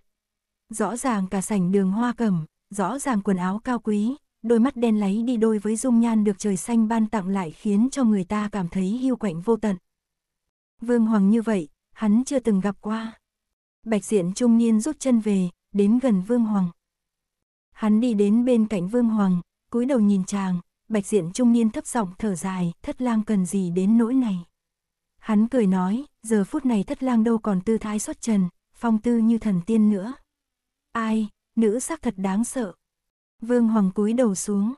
Rõ ràng cả sảnh đường hoa cẩm, rõ ràng quần áo cao quý, đôi mắt đen láy đi đôi với dung nhan được trời xanh ban tặng lại khiến cho người ta cảm thấy hiu quạnh vô tận. Vương Hoàng như vậy, hắn chưa từng gặp qua bạch diện trung niên rút chân về, đến gần Vương Hoàng. Hắn đi đến bên cạnh Vương Hoàng, cúi đầu nhìn chàng, bạch diện trung niên thấp giọng thở dài, thất lang cần gì đến nỗi này. Hắn cười nói, giờ phút này thất lang đâu còn tư thái xuất trần, phong tư như thần tiên nữa. Ai, nữ sắc thật đáng sợ. Vương Hoàng cúi đầu xuống.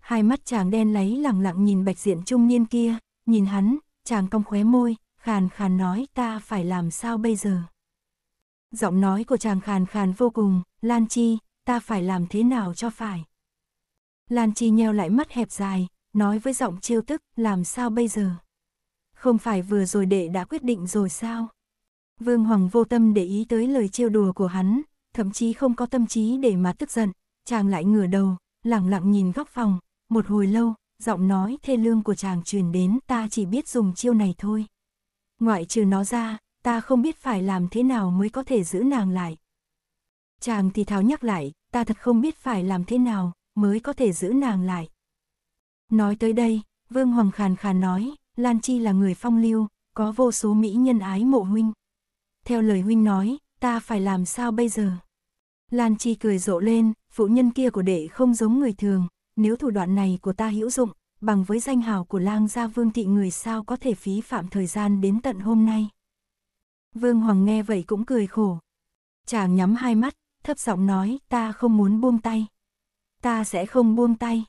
Hai mắt chàng đen lấy lẳng lặng nhìn bạch diện trung niên kia, nhìn hắn, chàng cong khóe môi, khàn khàn nói ta phải làm sao bây giờ giọng nói của chàng khàn khàn vô cùng, Lan Chi, ta phải làm thế nào cho phải? Lan Chi nheo lại mắt hẹp dài, nói với giọng trêu tức, làm sao bây giờ? Không phải vừa rồi đệ đã quyết định rồi sao? Vương Hoàng vô tâm để ý tới lời trêu đùa của hắn, thậm chí không có tâm trí để mà tức giận, chàng lại ngửa đầu, lặng lặng nhìn góc phòng, một hồi lâu, giọng nói thê lương của chàng truyền đến ta chỉ biết dùng chiêu này thôi. Ngoại trừ nó ra, ta không biết phải làm thế nào mới có thể giữ nàng lại. Chàng thì tháo nhắc lại, ta thật không biết phải làm thế nào mới có thể giữ nàng lại. Nói tới đây, Vương Hoàng khàn khàn nói, Lan Chi là người phong lưu, có vô số mỹ nhân ái mộ huynh. Theo lời huynh nói, ta phải làm sao bây giờ? Lan Chi cười rộ lên, phụ nhân kia của đệ không giống người thường, nếu thủ đoạn này của ta hữu dụng, bằng với danh hào của lang gia vương thị người sao có thể phí phạm thời gian đến tận hôm nay. Vương Hoàng nghe vậy cũng cười khổ. Chàng nhắm hai mắt, thấp giọng nói, ta không muốn buông tay. Ta sẽ không buông tay.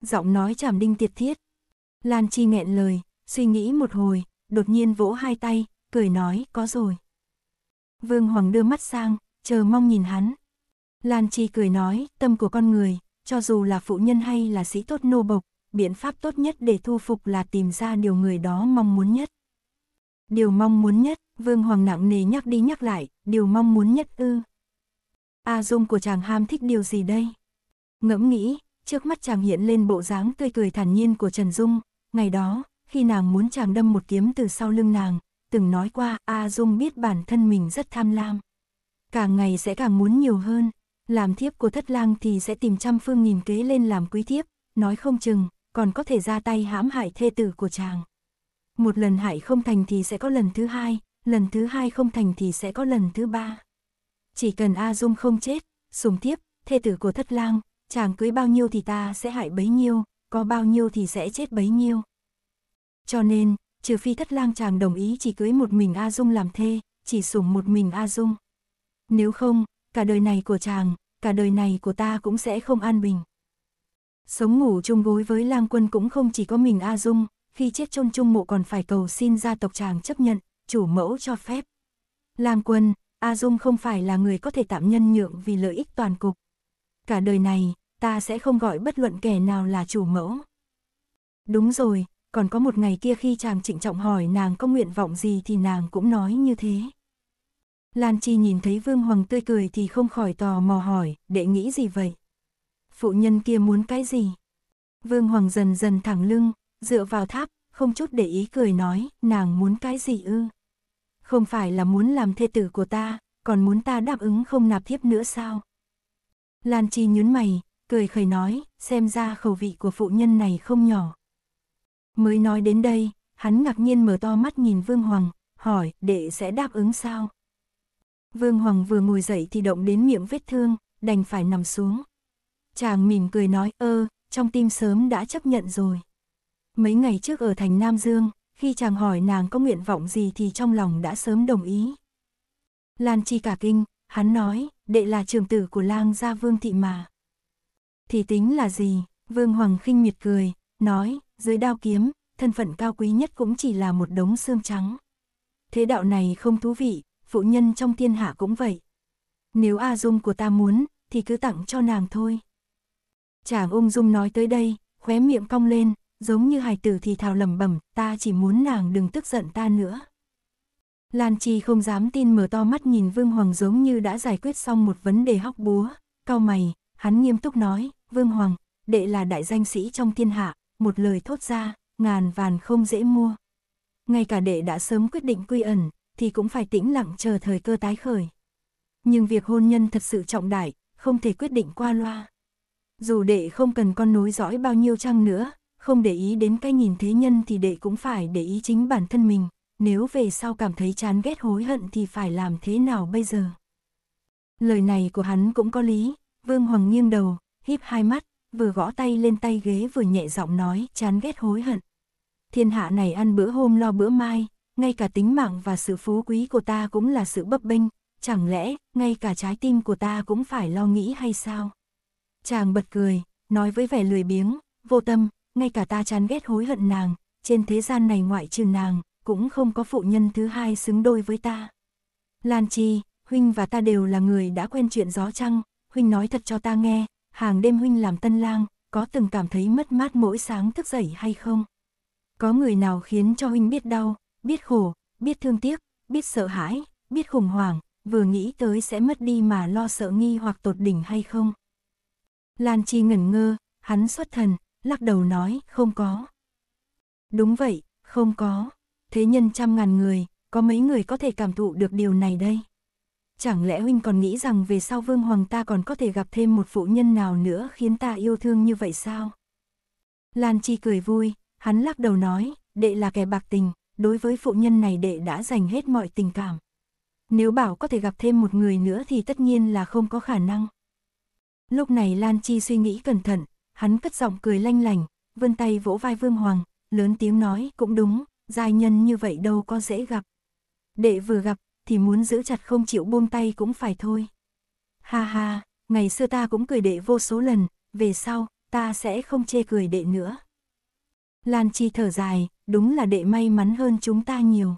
Giọng nói chảm đinh tiệt thiết. Lan Chi nghẹn lời, suy nghĩ một hồi, đột nhiên vỗ hai tay, cười nói, có rồi. Vương Hoàng đưa mắt sang, chờ mong nhìn hắn. Lan Chi cười nói, tâm của con người, cho dù là phụ nhân hay là sĩ tốt nô bộc, biện pháp tốt nhất để thu phục là tìm ra điều người đó mong muốn nhất. Điều mong muốn nhất, Vương Hoàng nặng nề nhắc đi nhắc lại, điều mong muốn nhất ư. A Dung của chàng ham thích điều gì đây? Ngẫm nghĩ, trước mắt chàng hiện lên bộ dáng tươi cười thản nhiên của Trần Dung, ngày đó, khi nàng muốn chàng đâm một kiếm từ sau lưng nàng, từng nói qua A Dung biết bản thân mình rất tham lam. Càng ngày sẽ càng muốn nhiều hơn, làm thiếp của thất lang thì sẽ tìm trăm phương nghìn kế lên làm quý thiếp, nói không chừng, còn có thể ra tay hãm hại thê tử của chàng. Một lần hại không thành thì sẽ có lần thứ hai, lần thứ hai không thành thì sẽ có lần thứ ba. Chỉ cần A Dung không chết, sùng tiếp, thê tử của thất lang, chàng cưới bao nhiêu thì ta sẽ hại bấy nhiêu, có bao nhiêu thì sẽ chết bấy nhiêu. Cho nên, trừ phi thất lang chàng đồng ý chỉ cưới một mình A Dung làm thê, chỉ sủng một mình A Dung. Nếu không, cả đời này của chàng, cả đời này của ta cũng sẽ không an bình. Sống ngủ chung gối với lang quân cũng không chỉ có mình A Dung, khi chết chôn chung mộ còn phải cầu xin gia tộc chàng chấp nhận chủ mẫu cho phép. Lam quân, A Dung không phải là người có thể tạm nhân nhượng vì lợi ích toàn cục. Cả đời này, ta sẽ không gọi bất luận kẻ nào là chủ mẫu. Đúng rồi, còn có một ngày kia khi chàng trịnh trọng hỏi nàng có nguyện vọng gì thì nàng cũng nói như thế. Lan Chi nhìn thấy Vương Hoàng tươi cười thì không khỏi tò mò hỏi, đệ nghĩ gì vậy? Phụ nhân kia muốn cái gì? Vương Hoàng dần dần thẳng lưng, dựa vào tháp, không chút để ý cười nói, nàng muốn cái gì ư? không phải là muốn làm thê tử của ta, còn muốn ta đáp ứng không nạp thiếp nữa sao? Lan Chi nhún mày, cười khẩy nói, xem ra khẩu vị của phụ nhân này không nhỏ. Mới nói đến đây, hắn ngạc nhiên mở to mắt nhìn Vương Hoàng, hỏi, đệ sẽ đáp ứng sao? Vương Hoàng vừa ngồi dậy thì động đến miệng vết thương, đành phải nằm xuống. Chàng mỉm cười nói, ơ, trong tim sớm đã chấp nhận rồi. Mấy ngày trước ở thành Nam Dương, khi chàng hỏi nàng có nguyện vọng gì thì trong lòng đã sớm đồng ý. Lan Chi cả kinh, hắn nói, đệ là trường tử của lang gia vương thị mà. Thì tính là gì, vương hoàng khinh miệt cười, nói, dưới đao kiếm, thân phận cao quý nhất cũng chỉ là một đống xương trắng. Thế đạo này không thú vị, phụ nhân trong thiên hạ cũng vậy. Nếu A Dung của ta muốn, thì cứ tặng cho nàng thôi. Chàng ung dung nói tới đây, khóe miệng cong lên, giống như hài tử thì thào lầm bẩm, ta chỉ muốn nàng đừng tức giận ta nữa. Lan Chi không dám tin mở to mắt nhìn Vương Hoàng giống như đã giải quyết xong một vấn đề hóc búa, cau mày, hắn nghiêm túc nói, Vương Hoàng, đệ là đại danh sĩ trong thiên hạ, một lời thốt ra, ngàn vàn không dễ mua. Ngay cả đệ đã sớm quyết định quy ẩn, thì cũng phải tĩnh lặng chờ thời cơ tái khởi. Nhưng việc hôn nhân thật sự trọng đại, không thể quyết định qua loa. Dù đệ không cần con nối dõi bao nhiêu chăng nữa, không để ý đến cái nhìn thế nhân thì đệ cũng phải để ý chính bản thân mình, nếu về sau cảm thấy chán ghét hối hận thì phải làm thế nào bây giờ. Lời này của hắn cũng có lý, Vương Hoàng nghiêng đầu, híp hai mắt, vừa gõ tay lên tay ghế vừa nhẹ giọng nói chán ghét hối hận. Thiên hạ này ăn bữa hôm lo bữa mai, ngay cả tính mạng và sự phú quý của ta cũng là sự bấp bênh, chẳng lẽ ngay cả trái tim của ta cũng phải lo nghĩ hay sao? Chàng bật cười, nói với vẻ lười biếng, vô tâm, ngay cả ta chán ghét hối hận nàng, trên thế gian này ngoại trừ nàng, cũng không có phụ nhân thứ hai xứng đôi với ta. Lan Chi, huynh và ta đều là người đã quen chuyện gió trăng, huynh nói thật cho ta nghe, hàng đêm huynh làm tân lang, có từng cảm thấy mất mát mỗi sáng thức dậy hay không? Có người nào khiến cho huynh biết đau, biết khổ, biết thương tiếc, biết sợ hãi, biết khủng hoảng, vừa nghĩ tới sẽ mất đi mà lo sợ nghi hoặc tột đỉnh hay không? Lan Chi ngẩn ngơ, hắn xuất thần, lắc đầu nói, không có. Đúng vậy, không có. Thế nhân trăm ngàn người, có mấy người có thể cảm thụ được điều này đây? Chẳng lẽ huynh còn nghĩ rằng về sau vương hoàng ta còn có thể gặp thêm một phụ nhân nào nữa khiến ta yêu thương như vậy sao? Lan Chi cười vui, hắn lắc đầu nói, đệ là kẻ bạc tình, đối với phụ nhân này đệ đã dành hết mọi tình cảm. Nếu bảo có thể gặp thêm một người nữa thì tất nhiên là không có khả năng. Lúc này Lan Chi suy nghĩ cẩn thận, Hắn cất giọng cười lanh lành, vươn tay vỗ vai Vương Hoàng, lớn tiếng nói cũng đúng, giai nhân như vậy đâu có dễ gặp. Đệ vừa gặp thì muốn giữ chặt không chịu buông tay cũng phải thôi. Ha ha, ngày xưa ta cũng cười đệ vô số lần, về sau, ta sẽ không chê cười đệ nữa. Lan Chi thở dài, đúng là đệ may mắn hơn chúng ta nhiều.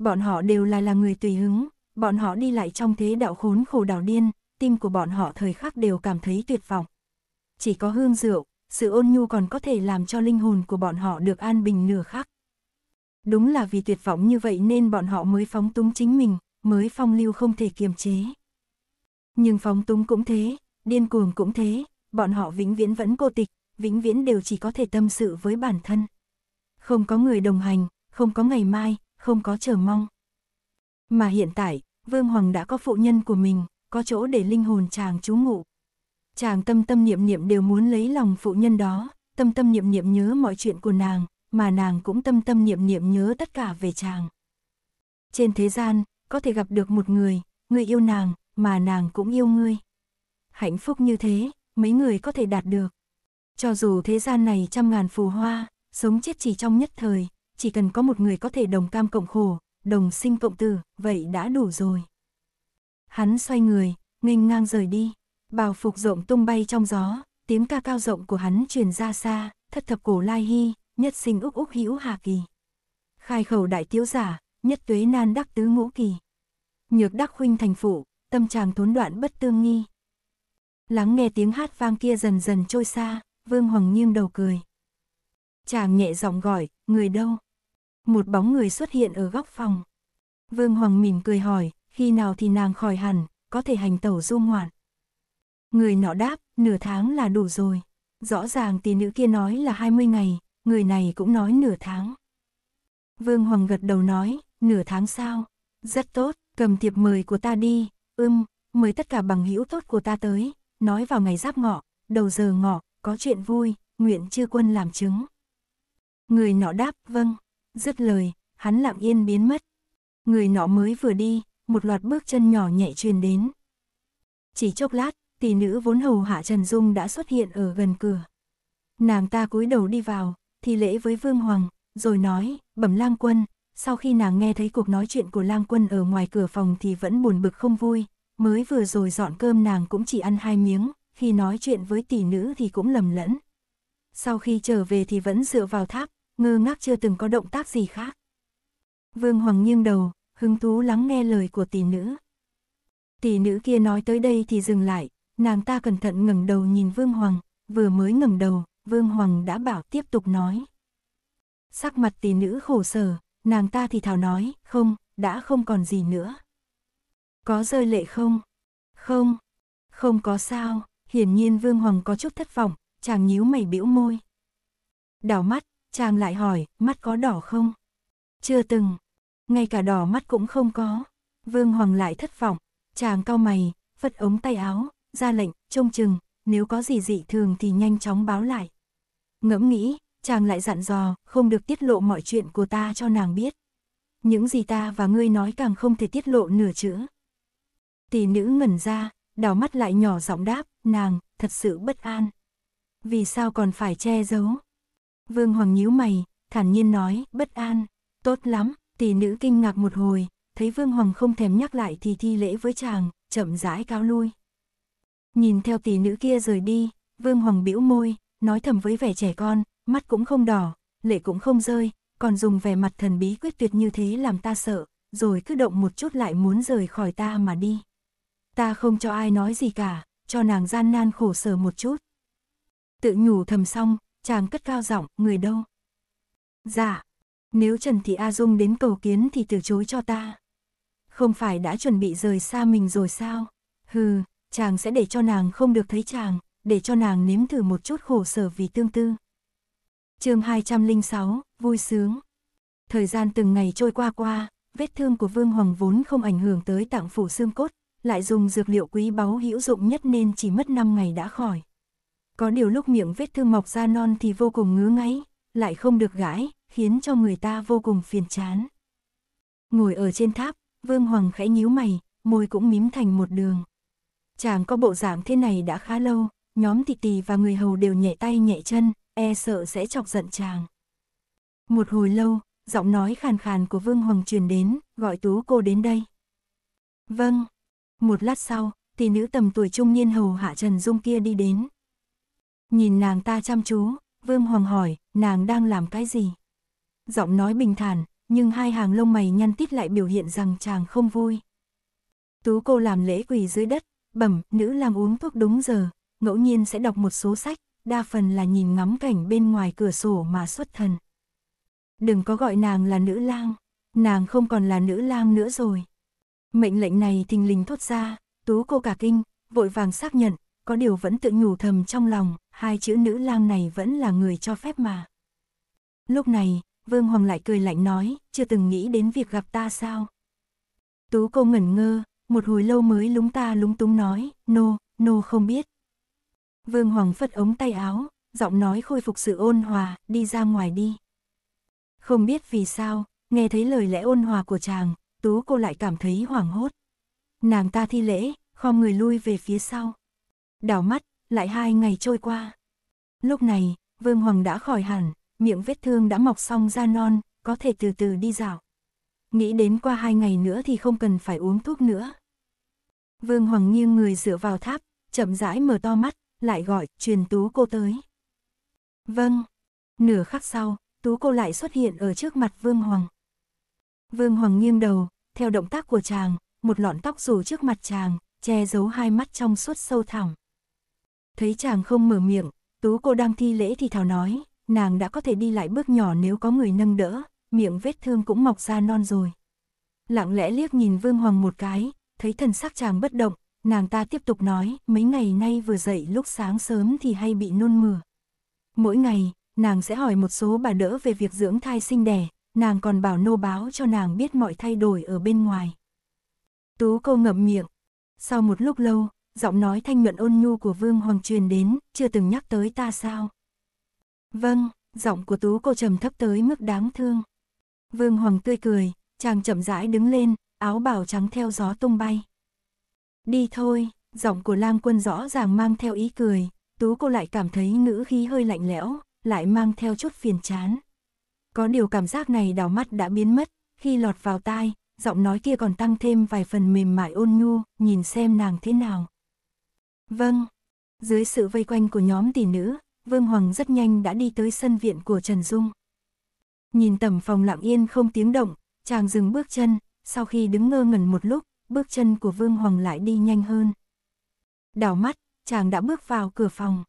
Bọn họ đều là là người tùy hứng, bọn họ đi lại trong thế đạo khốn khổ đảo điên, tim của bọn họ thời khắc đều cảm thấy tuyệt vọng chỉ có hương rượu, sự ôn nhu còn có thể làm cho linh hồn của bọn họ được an bình nửa khắc. Đúng là vì tuyệt vọng như vậy nên bọn họ mới phóng túng chính mình, mới phong lưu không thể kiềm chế. Nhưng phóng túng cũng thế, điên cuồng cũng thế, bọn họ vĩnh viễn vẫn cô tịch, vĩnh viễn đều chỉ có thể tâm sự với bản thân. Không có người đồng hành, không có ngày mai, không có chờ mong. Mà hiện tại, Vương Hoàng đã có phụ nhân của mình, có chỗ để linh hồn chàng trú ngụ, Chàng tâm tâm niệm niệm đều muốn lấy lòng phụ nhân đó, tâm tâm niệm niệm nhớ mọi chuyện của nàng, mà nàng cũng tâm tâm niệm niệm nhớ tất cả về chàng. Trên thế gian, có thể gặp được một người, người yêu nàng, mà nàng cũng yêu ngươi. Hạnh phúc như thế, mấy người có thể đạt được. Cho dù thế gian này trăm ngàn phù hoa, sống chết chỉ trong nhất thời, chỉ cần có một người có thể đồng cam cộng khổ, đồng sinh cộng tử, vậy đã đủ rồi. Hắn xoay người, nghênh ngang rời đi. Bào phục rộng tung bay trong gió, tiếng ca cao rộng của hắn truyền ra xa, thất thập cổ lai hy, nhất sinh úc úc hữu hà kỳ. Khai khẩu đại tiếu giả, nhất tuế nan đắc tứ ngũ kỳ. Nhược đắc huynh thành phụ, tâm tràng thốn đoạn bất tương nghi. Lắng nghe tiếng hát vang kia dần dần trôi xa, vương hoàng nghiêng đầu cười. Chàng nhẹ giọng gọi, người đâu? Một bóng người xuất hiện ở góc phòng. Vương Hoàng mỉm cười hỏi, khi nào thì nàng khỏi hẳn, có thể hành tẩu du ngoạn. Người nọ đáp, nửa tháng là đủ rồi. Rõ ràng tỷ nữ kia nói là 20 ngày, người này cũng nói nửa tháng. Vương Hoàng gật đầu nói, nửa tháng sao? Rất tốt, cầm thiệp mời của ta đi, ưm, mời tất cả bằng hữu tốt của ta tới, nói vào ngày giáp ngọ, đầu giờ ngọ, có chuyện vui, nguyện chư quân làm chứng. Người nọ đáp, vâng, dứt lời, hắn lặng yên biến mất. Người nọ mới vừa đi, một loạt bước chân nhỏ nhẹ truyền đến. Chỉ chốc lát, tỷ nữ vốn hầu hạ Trần Dung đã xuất hiện ở gần cửa. Nàng ta cúi đầu đi vào, thì lễ với Vương Hoàng, rồi nói, bẩm lang quân, sau khi nàng nghe thấy cuộc nói chuyện của lang quân ở ngoài cửa phòng thì vẫn buồn bực không vui, mới vừa rồi dọn cơm nàng cũng chỉ ăn hai miếng, khi nói chuyện với tỷ nữ thì cũng lầm lẫn. Sau khi trở về thì vẫn dựa vào tháp, ngơ ngác chưa từng có động tác gì khác. Vương Hoàng nghiêng đầu, hứng thú lắng nghe lời của tỷ nữ. Tỷ nữ kia nói tới đây thì dừng lại, Nàng ta cẩn thận ngẩng đầu nhìn Vương Hoàng, vừa mới ngẩng đầu, Vương Hoàng đã bảo tiếp tục nói. Sắc mặt tỷ nữ khổ sở, nàng ta thì thào nói, không, đã không còn gì nữa. Có rơi lệ không? Không, không có sao, hiển nhiên Vương Hoàng có chút thất vọng, chàng nhíu mày bĩu môi. Đảo mắt, chàng lại hỏi, mắt có đỏ không? Chưa từng, ngay cả đỏ mắt cũng không có. Vương Hoàng lại thất vọng, chàng cau mày, phất ống tay áo, ra lệnh, trông chừng, nếu có gì dị thường thì nhanh chóng báo lại. Ngẫm nghĩ, chàng lại dặn dò, không được tiết lộ mọi chuyện của ta cho nàng biết. Những gì ta và ngươi nói càng không thể tiết lộ nửa chữ. Tỷ nữ ngẩn ra, đảo mắt lại nhỏ giọng đáp, nàng, thật sự bất an. Vì sao còn phải che giấu? Vương Hoàng nhíu mày, thản nhiên nói, bất an, tốt lắm, tỷ nữ kinh ngạc một hồi, thấy Vương Hoàng không thèm nhắc lại thì thi lễ với chàng, chậm rãi cáo lui. Nhìn theo tỷ nữ kia rời đi, Vương Hoàng bĩu môi, nói thầm với vẻ trẻ con, mắt cũng không đỏ, lệ cũng không rơi, còn dùng vẻ mặt thần bí quyết tuyệt như thế làm ta sợ, rồi cứ động một chút lại muốn rời khỏi ta mà đi. Ta không cho ai nói gì cả, cho nàng gian nan khổ sở một chút. Tự nhủ thầm xong, chàng cất cao giọng, người đâu? Dạ, nếu Trần Thị A Dung đến cầu kiến thì từ chối cho ta. Không phải đã chuẩn bị rời xa mình rồi sao? Hừ, chàng sẽ để cho nàng không được thấy chàng, để cho nàng nếm thử một chút khổ sở vì tương tư. chương 206, vui sướng. Thời gian từng ngày trôi qua qua, vết thương của Vương Hoàng vốn không ảnh hưởng tới tạng phủ xương cốt, lại dùng dược liệu quý báu hữu dụng nhất nên chỉ mất 5 ngày đã khỏi. Có điều lúc miệng vết thương mọc ra non thì vô cùng ngứa ngáy, lại không được gãi, khiến cho người ta vô cùng phiền chán. Ngồi ở trên tháp, Vương Hoàng khẽ nhíu mày, môi cũng mím thành một đường. Chàng có bộ dạng thế này đã khá lâu, nhóm tỳ tỳ và người hầu đều nhẹ tay nhẹ chân, e sợ sẽ chọc giận chàng. Một hồi lâu, giọng nói khàn khàn của Vương Hoàng truyền đến, gọi tú cô đến đây. Vâng. Một lát sau, tỷ nữ tầm tuổi trung niên hầu hạ Trần Dung kia đi đến. Nhìn nàng ta chăm chú, Vương Hoàng hỏi, nàng đang làm cái gì? Giọng nói bình thản, nhưng hai hàng lông mày nhăn tít lại biểu hiện rằng chàng không vui. Tú cô làm lễ quỳ dưới đất, bẩm, nữ lang uống thuốc đúng giờ, ngẫu nhiên sẽ đọc một số sách, đa phần là nhìn ngắm cảnh bên ngoài cửa sổ mà xuất thần. Đừng có gọi nàng là nữ lang, nàng không còn là nữ lang nữa rồi. Mệnh lệnh này thình lình thốt ra, tú cô cả kinh, vội vàng xác nhận, có điều vẫn tự nhủ thầm trong lòng, hai chữ nữ lang này vẫn là người cho phép mà. Lúc này, Vương Hoàng lại cười lạnh nói, chưa từng nghĩ đến việc gặp ta sao. Tú cô ngẩn ngơ, một hồi lâu mới lúng ta lúng túng nói, nô, no, nô no không biết. Vương Hoàng phất ống tay áo, giọng nói khôi phục sự ôn hòa, đi ra ngoài đi. Không biết vì sao, nghe thấy lời lẽ ôn hòa của chàng, tú cô lại cảm thấy hoảng hốt. Nàng ta thi lễ, khom người lui về phía sau. Đảo mắt, lại hai ngày trôi qua. Lúc này, Vương Hoàng đã khỏi hẳn, miệng vết thương đã mọc xong da non, có thể từ từ đi dạo. Nghĩ đến qua hai ngày nữa thì không cần phải uống thuốc nữa. Vương Hoàng nghiêng người dựa vào tháp, chậm rãi mở to mắt, lại gọi, truyền tú cô tới. Vâng. Nửa khắc sau, tú cô lại xuất hiện ở trước mặt Vương Hoàng. Vương Hoàng nghiêng đầu, theo động tác của chàng, một lọn tóc rủ trước mặt chàng, che giấu hai mắt trong suốt sâu thẳm. Thấy chàng không mở miệng, tú cô đang thi lễ thì thảo nói, nàng đã có thể đi lại bước nhỏ nếu có người nâng đỡ, miệng vết thương cũng mọc ra non rồi. Lặng lẽ liếc nhìn Vương Hoàng một cái, thấy thần sắc chàng bất động, nàng ta tiếp tục nói, mấy ngày nay vừa dậy lúc sáng sớm thì hay bị nôn mửa. Mỗi ngày, nàng sẽ hỏi một số bà đỡ về việc dưỡng thai sinh đẻ, nàng còn bảo nô báo cho nàng biết mọi thay đổi ở bên ngoài. Tú cô ngậm miệng. Sau một lúc lâu, giọng nói thanh nhuận ôn nhu của Vương Hoàng truyền đến, chưa từng nhắc tới ta sao. Vâng, giọng của Tú cô trầm thấp tới mức đáng thương. Vương Hoàng tươi cười, chàng chậm rãi đứng lên, áo bào trắng theo gió tung bay. Đi thôi, giọng của Lam Quân rõ ràng mang theo ý cười, Tú cô lại cảm thấy ngữ khí hơi lạnh lẽo, lại mang theo chút phiền chán. Có điều cảm giác này đào mắt đã biến mất, khi lọt vào tai, giọng nói kia còn tăng thêm vài phần mềm mại ôn nhu, nhìn xem nàng thế nào. Vâng, dưới sự vây quanh của nhóm tỷ nữ, Vương Hoàng rất nhanh đã đi tới sân viện của Trần Dung. Nhìn tầm phòng lặng yên không tiếng động, chàng dừng bước chân, sau khi đứng ngơ ngẩn một lúc, bước chân của Vương Hoàng lại đi nhanh hơn. Đảo mắt, chàng đã bước vào cửa phòng.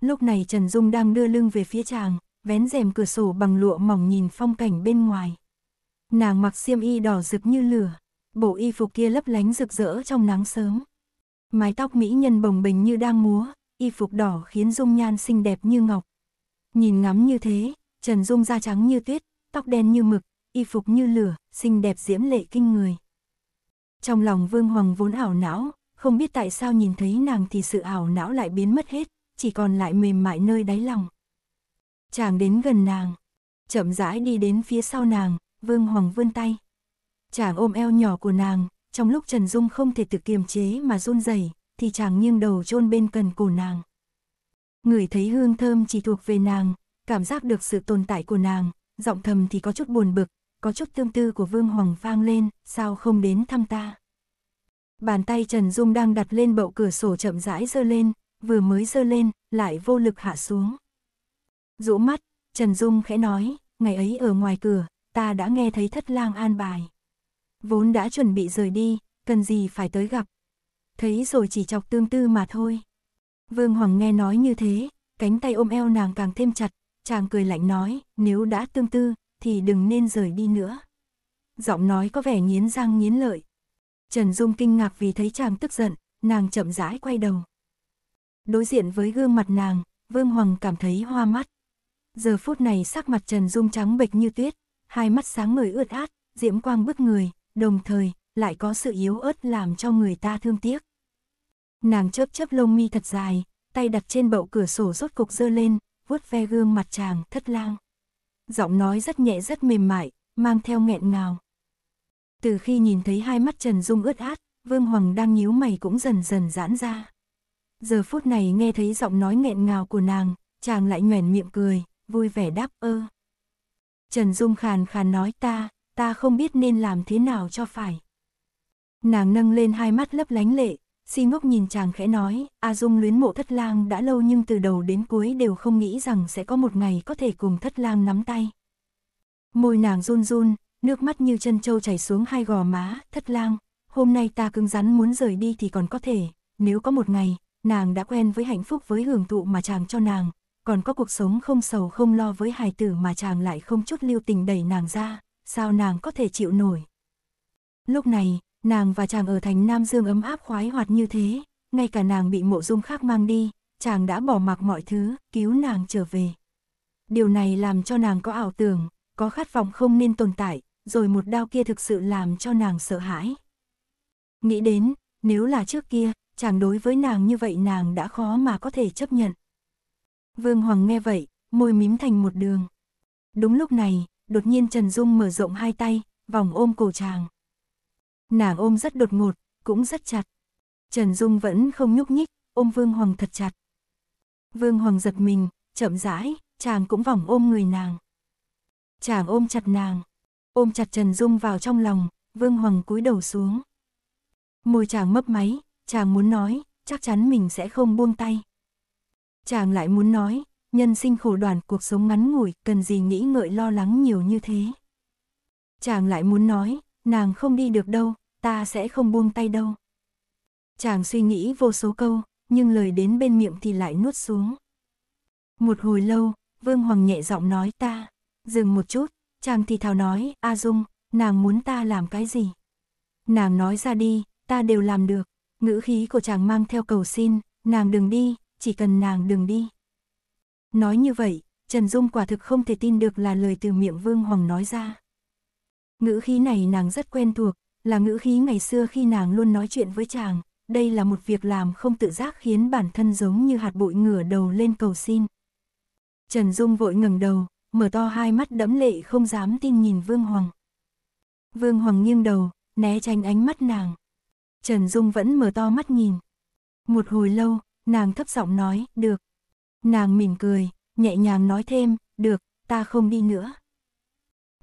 Lúc này Trần Dung đang đưa lưng về phía chàng, vén rèm cửa sổ bằng lụa mỏng nhìn phong cảnh bên ngoài. Nàng mặc xiêm y đỏ rực như lửa, bộ y phục kia lấp lánh rực rỡ trong nắng sớm. Mái tóc mỹ nhân bồng bềnh như đang múa, y phục đỏ khiến dung nhan xinh đẹp như ngọc. Nhìn ngắm như thế, Trần Dung da trắng như tuyết, tóc đen như mực, y phục như lửa, xinh đẹp diễm lệ kinh người. Trong lòng Vương Hoàng vốn ảo não, không biết tại sao nhìn thấy nàng thì sự ảo não lại biến mất hết, chỉ còn lại mềm mại nơi đáy lòng. Chàng đến gần nàng, chậm rãi đi đến phía sau nàng, Vương Hoàng vươn tay. Chàng ôm eo nhỏ của nàng, trong lúc Trần Dung không thể tự kiềm chế mà run rẩy, thì chàng nghiêng đầu chôn bên cần cổ nàng. Người thấy hương thơm chỉ thuộc về nàng, cảm giác được sự tồn tại của nàng, giọng thầm thì có chút buồn bực, có chút tương tư của Vương Hoàng vang lên, sao không đến thăm ta. Bàn tay Trần Dung đang đặt lên bậu cửa sổ chậm rãi dơ lên, vừa mới dơ lên, lại vô lực hạ xuống. Rũ mắt, Trần Dung khẽ nói, ngày ấy ở ngoài cửa, ta đã nghe thấy thất lang an bài. Vốn đã chuẩn bị rời đi, cần gì phải tới gặp. Thấy rồi chỉ chọc tương tư mà thôi. Vương Hoàng nghe nói như thế, cánh tay ôm eo nàng càng thêm chặt, chàng cười lạnh nói, nếu đã tương tư, thì đừng nên rời đi nữa. Giọng nói có vẻ nghiến răng nghiến lợi. Trần Dung kinh ngạc vì thấy chàng tức giận, nàng chậm rãi quay đầu. Đối diện với gương mặt nàng, Vương Hoàng cảm thấy hoa mắt. Giờ phút này sắc mặt Trần Dung trắng bệch như tuyết, hai mắt sáng ngời ướt át, diễm quang bức người, đồng thời lại có sự yếu ớt làm cho người ta thương tiếc. Nàng chớp chớp lông mi thật dài, tay đặt trên bậu cửa sổ rốt cục dơ lên, vuốt ve gương mặt chàng thất lang giọng nói rất nhẹ rất mềm mại, mang theo nghẹn ngào. Từ khi nhìn thấy hai mắt Trần Dung ướt át, Vương Hoàng đang nhíu mày cũng dần dần giãn ra. Giờ phút này nghe thấy giọng nói nghẹn ngào của nàng, chàng lại nhoẻn miệng cười, vui vẻ đáp ơ. Trần Dung khàn khàn nói ta, ta không biết nên làm thế nào cho phải. Nàng nâng lên hai mắt lấp lánh lệ, Si ngốc nhìn chàng khẽ nói, A Dung luyến mộ thất lang đã lâu nhưng từ đầu đến cuối đều không nghĩ rằng sẽ có một ngày có thể cùng thất lang nắm tay. Môi nàng run run, nước mắt như chân trâu chảy xuống hai gò má, thất lang, hôm nay ta cứng rắn muốn rời đi thì còn có thể, nếu có một ngày, nàng đã quen với hạnh phúc với hưởng thụ mà chàng cho nàng, còn có cuộc sống không sầu không lo với hài tử mà chàng lại không chút lưu tình đẩy nàng ra, sao nàng có thể chịu nổi. Lúc này, nàng và chàng ở thành Nam Dương ấm áp khoái hoạt như thế, ngay cả nàng bị mộ dung khác mang đi, chàng đã bỏ mặc mọi thứ, cứu nàng trở về. Điều này làm cho nàng có ảo tưởng, có khát vọng không nên tồn tại, rồi một đau kia thực sự làm cho nàng sợ hãi. Nghĩ đến, nếu là trước kia, chàng đối với nàng như vậy nàng đã khó mà có thể chấp nhận. Vương Hoàng nghe vậy, môi mím thành một đường. Đúng lúc này, đột nhiên Trần Dung mở rộng hai tay, vòng ôm cổ chàng nàng ôm rất đột ngột, cũng rất chặt. Trần Dung vẫn không nhúc nhích, ôm Vương Hoàng thật chặt. Vương Hoàng giật mình, chậm rãi, chàng cũng vòng ôm người nàng. Chàng ôm chặt nàng, ôm chặt Trần Dung vào trong lòng, Vương Hoàng cúi đầu xuống. Môi chàng mấp máy, chàng muốn nói, chắc chắn mình sẽ không buông tay. Chàng lại muốn nói, nhân sinh khổ đoạn cuộc sống ngắn ngủi, cần gì nghĩ ngợi lo lắng nhiều như thế. Chàng lại muốn nói, nàng không đi được đâu, ta sẽ không buông tay đâu. Chàng suy nghĩ vô số câu, nhưng lời đến bên miệng thì lại nuốt xuống. Một hồi lâu, Vương Hoàng nhẹ giọng nói ta, dừng một chút, chàng thì thào nói, A Dung, nàng muốn ta làm cái gì? Nàng nói ra đi, ta đều làm được, ngữ khí của chàng mang theo cầu xin, nàng đừng đi, chỉ cần nàng đừng đi. Nói như vậy, Trần Dung quả thực không thể tin được là lời từ miệng Vương Hoàng nói ra. Ngữ khí này nàng rất quen thuộc, là ngữ khí ngày xưa khi nàng luôn nói chuyện với chàng, đây là một việc làm không tự giác khiến bản thân giống như hạt bụi ngửa đầu lên cầu xin. Trần Dung vội ngẩng đầu, mở to hai mắt đẫm lệ không dám tin nhìn Vương Hoàng. Vương Hoàng nghiêng đầu, né tránh ánh mắt nàng. Trần Dung vẫn mở to mắt nhìn. Một hồi lâu, nàng thấp giọng nói, được. Nàng mỉm cười, nhẹ nhàng nói thêm, được, ta không đi nữa.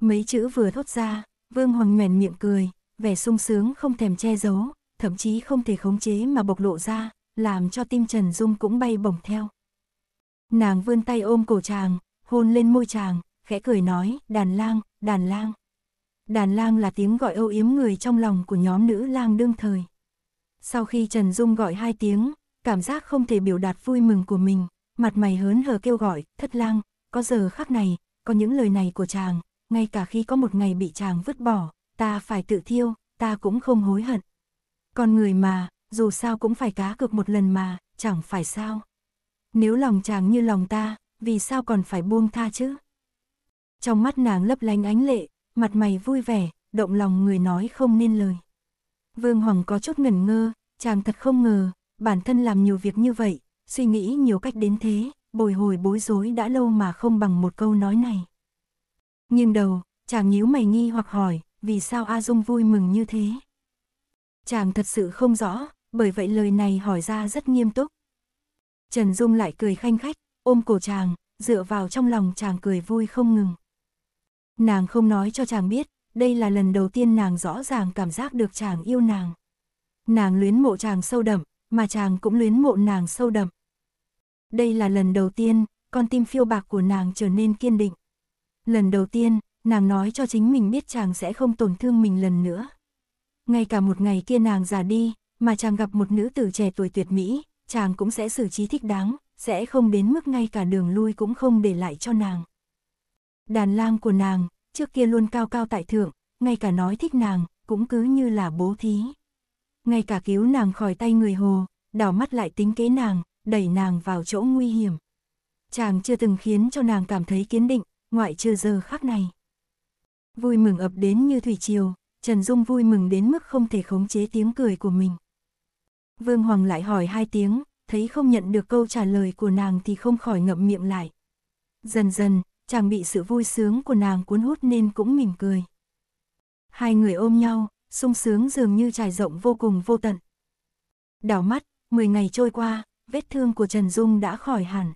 Mấy chữ vừa thốt ra, Vương Hoàng nhoèn miệng cười, vẻ sung sướng không thèm che giấu, thậm chí không thể khống chế mà bộc lộ ra, làm cho tim Trần Dung cũng bay bổng theo. Nàng vươn tay ôm cổ chàng, hôn lên môi chàng, khẽ cười nói, đàn lang, đàn lang. Đàn lang là tiếng gọi âu yếm người trong lòng của nhóm nữ lang đương thời. Sau khi Trần Dung gọi hai tiếng, cảm giác không thể biểu đạt vui mừng của mình, mặt mày hớn hở kêu gọi, thất lang, có giờ khắc này, có những lời này của chàng, ngay cả khi có một ngày bị chàng vứt bỏ, ta phải tự thiêu, ta cũng không hối hận. Con người mà, dù sao cũng phải cá cược một lần mà, chẳng phải sao. Nếu lòng chàng như lòng ta, vì sao còn phải buông tha chứ? Trong mắt nàng lấp lánh ánh lệ, mặt mày vui vẻ, động lòng người nói không nên lời. Vương Hoàng có chút ngẩn ngơ, chàng thật không ngờ, bản thân làm nhiều việc như vậy, suy nghĩ nhiều cách đến thế, bồi hồi bối rối đã lâu mà không bằng một câu nói này. Nhưng đầu, chàng nhíu mày nghi hoặc hỏi, vì sao A Dung vui mừng như thế? Chàng thật sự không rõ, bởi vậy lời này hỏi ra rất nghiêm túc. Trần Dung lại cười khanh khách, ôm cổ chàng, dựa vào trong lòng chàng cười vui không ngừng. Nàng không nói cho chàng biết, đây là lần đầu tiên nàng rõ ràng cảm giác được chàng yêu nàng. Nàng luyến mộ chàng sâu đậm, mà chàng cũng luyến mộ nàng sâu đậm. Đây là lần đầu tiên, con tim phiêu bạc của nàng trở nên kiên định. Lần đầu tiên, nàng nói cho chính mình biết chàng sẽ không tổn thương mình lần nữa. Ngay cả một ngày kia nàng già đi, mà chàng gặp một nữ tử trẻ tuổi tuyệt mỹ, chàng cũng sẽ xử trí thích đáng, sẽ không đến mức ngay cả đường lui cũng không để lại cho nàng. Đàn lang của nàng, trước kia luôn cao cao tại thượng, ngay cả nói thích nàng, cũng cứ như là bố thí. Ngay cả cứu nàng khỏi tay người hồ, đảo mắt lại tính kế nàng, đẩy nàng vào chỗ nguy hiểm. Chàng chưa từng khiến cho nàng cảm thấy kiến định, ngoại trừ giờ khắc này. Vui mừng ập đến như thủy triều, Trần Dung vui mừng đến mức không thể khống chế tiếng cười của mình. Vương Hoàng lại hỏi hai tiếng, thấy không nhận được câu trả lời của nàng thì không khỏi ngậm miệng lại. Dần dần, chàng bị sự vui sướng của nàng cuốn hút nên cũng mỉm cười. Hai người ôm nhau, sung sướng dường như trải rộng vô cùng vô tận. Đảo mắt, 10 ngày trôi qua, vết thương của Trần Dung đã khỏi hẳn.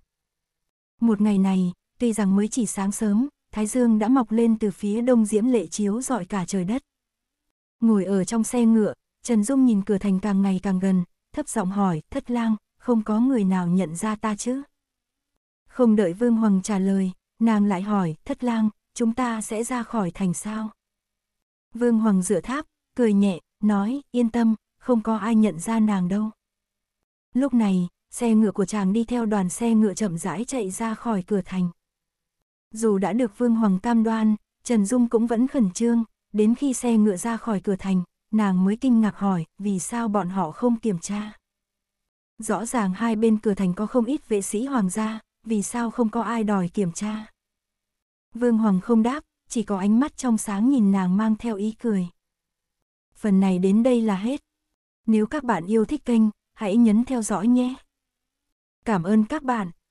Một ngày này, tuy rằng mới chỉ sáng sớm, Thái Dương đã mọc lên từ phía đông diễm lệ chiếu dọi cả trời đất. Ngồi ở trong xe ngựa, Trần Dung nhìn cửa thành càng ngày càng gần, thấp giọng hỏi, thất lang, không có người nào nhận ra ta chứ? Không đợi Vương Hoàng trả lời, nàng lại hỏi, thất lang, chúng ta sẽ ra khỏi thành sao? Vương Hoàng dựa tháp, cười nhẹ, nói, yên tâm, không có ai nhận ra nàng đâu. Lúc này, xe ngựa của chàng đi theo đoàn xe ngựa chậm rãi chạy ra khỏi cửa thành. Dù đã được Vương Hoàng Tam đoan, Trần Dung cũng vẫn khẩn trương, đến khi xe ngựa ra khỏi cửa thành, nàng mới kinh ngạc hỏi vì sao bọn họ không kiểm tra. Rõ ràng hai bên cửa thành có không ít vệ sĩ hoàng gia, vì sao không có ai đòi kiểm tra. Vương Hoàng không đáp, chỉ có ánh mắt trong sáng nhìn nàng mang theo ý cười. Phần này đến đây là hết. Nếu các bạn yêu thích kênh, hãy nhấn theo dõi nhé. Cảm ơn các bạn.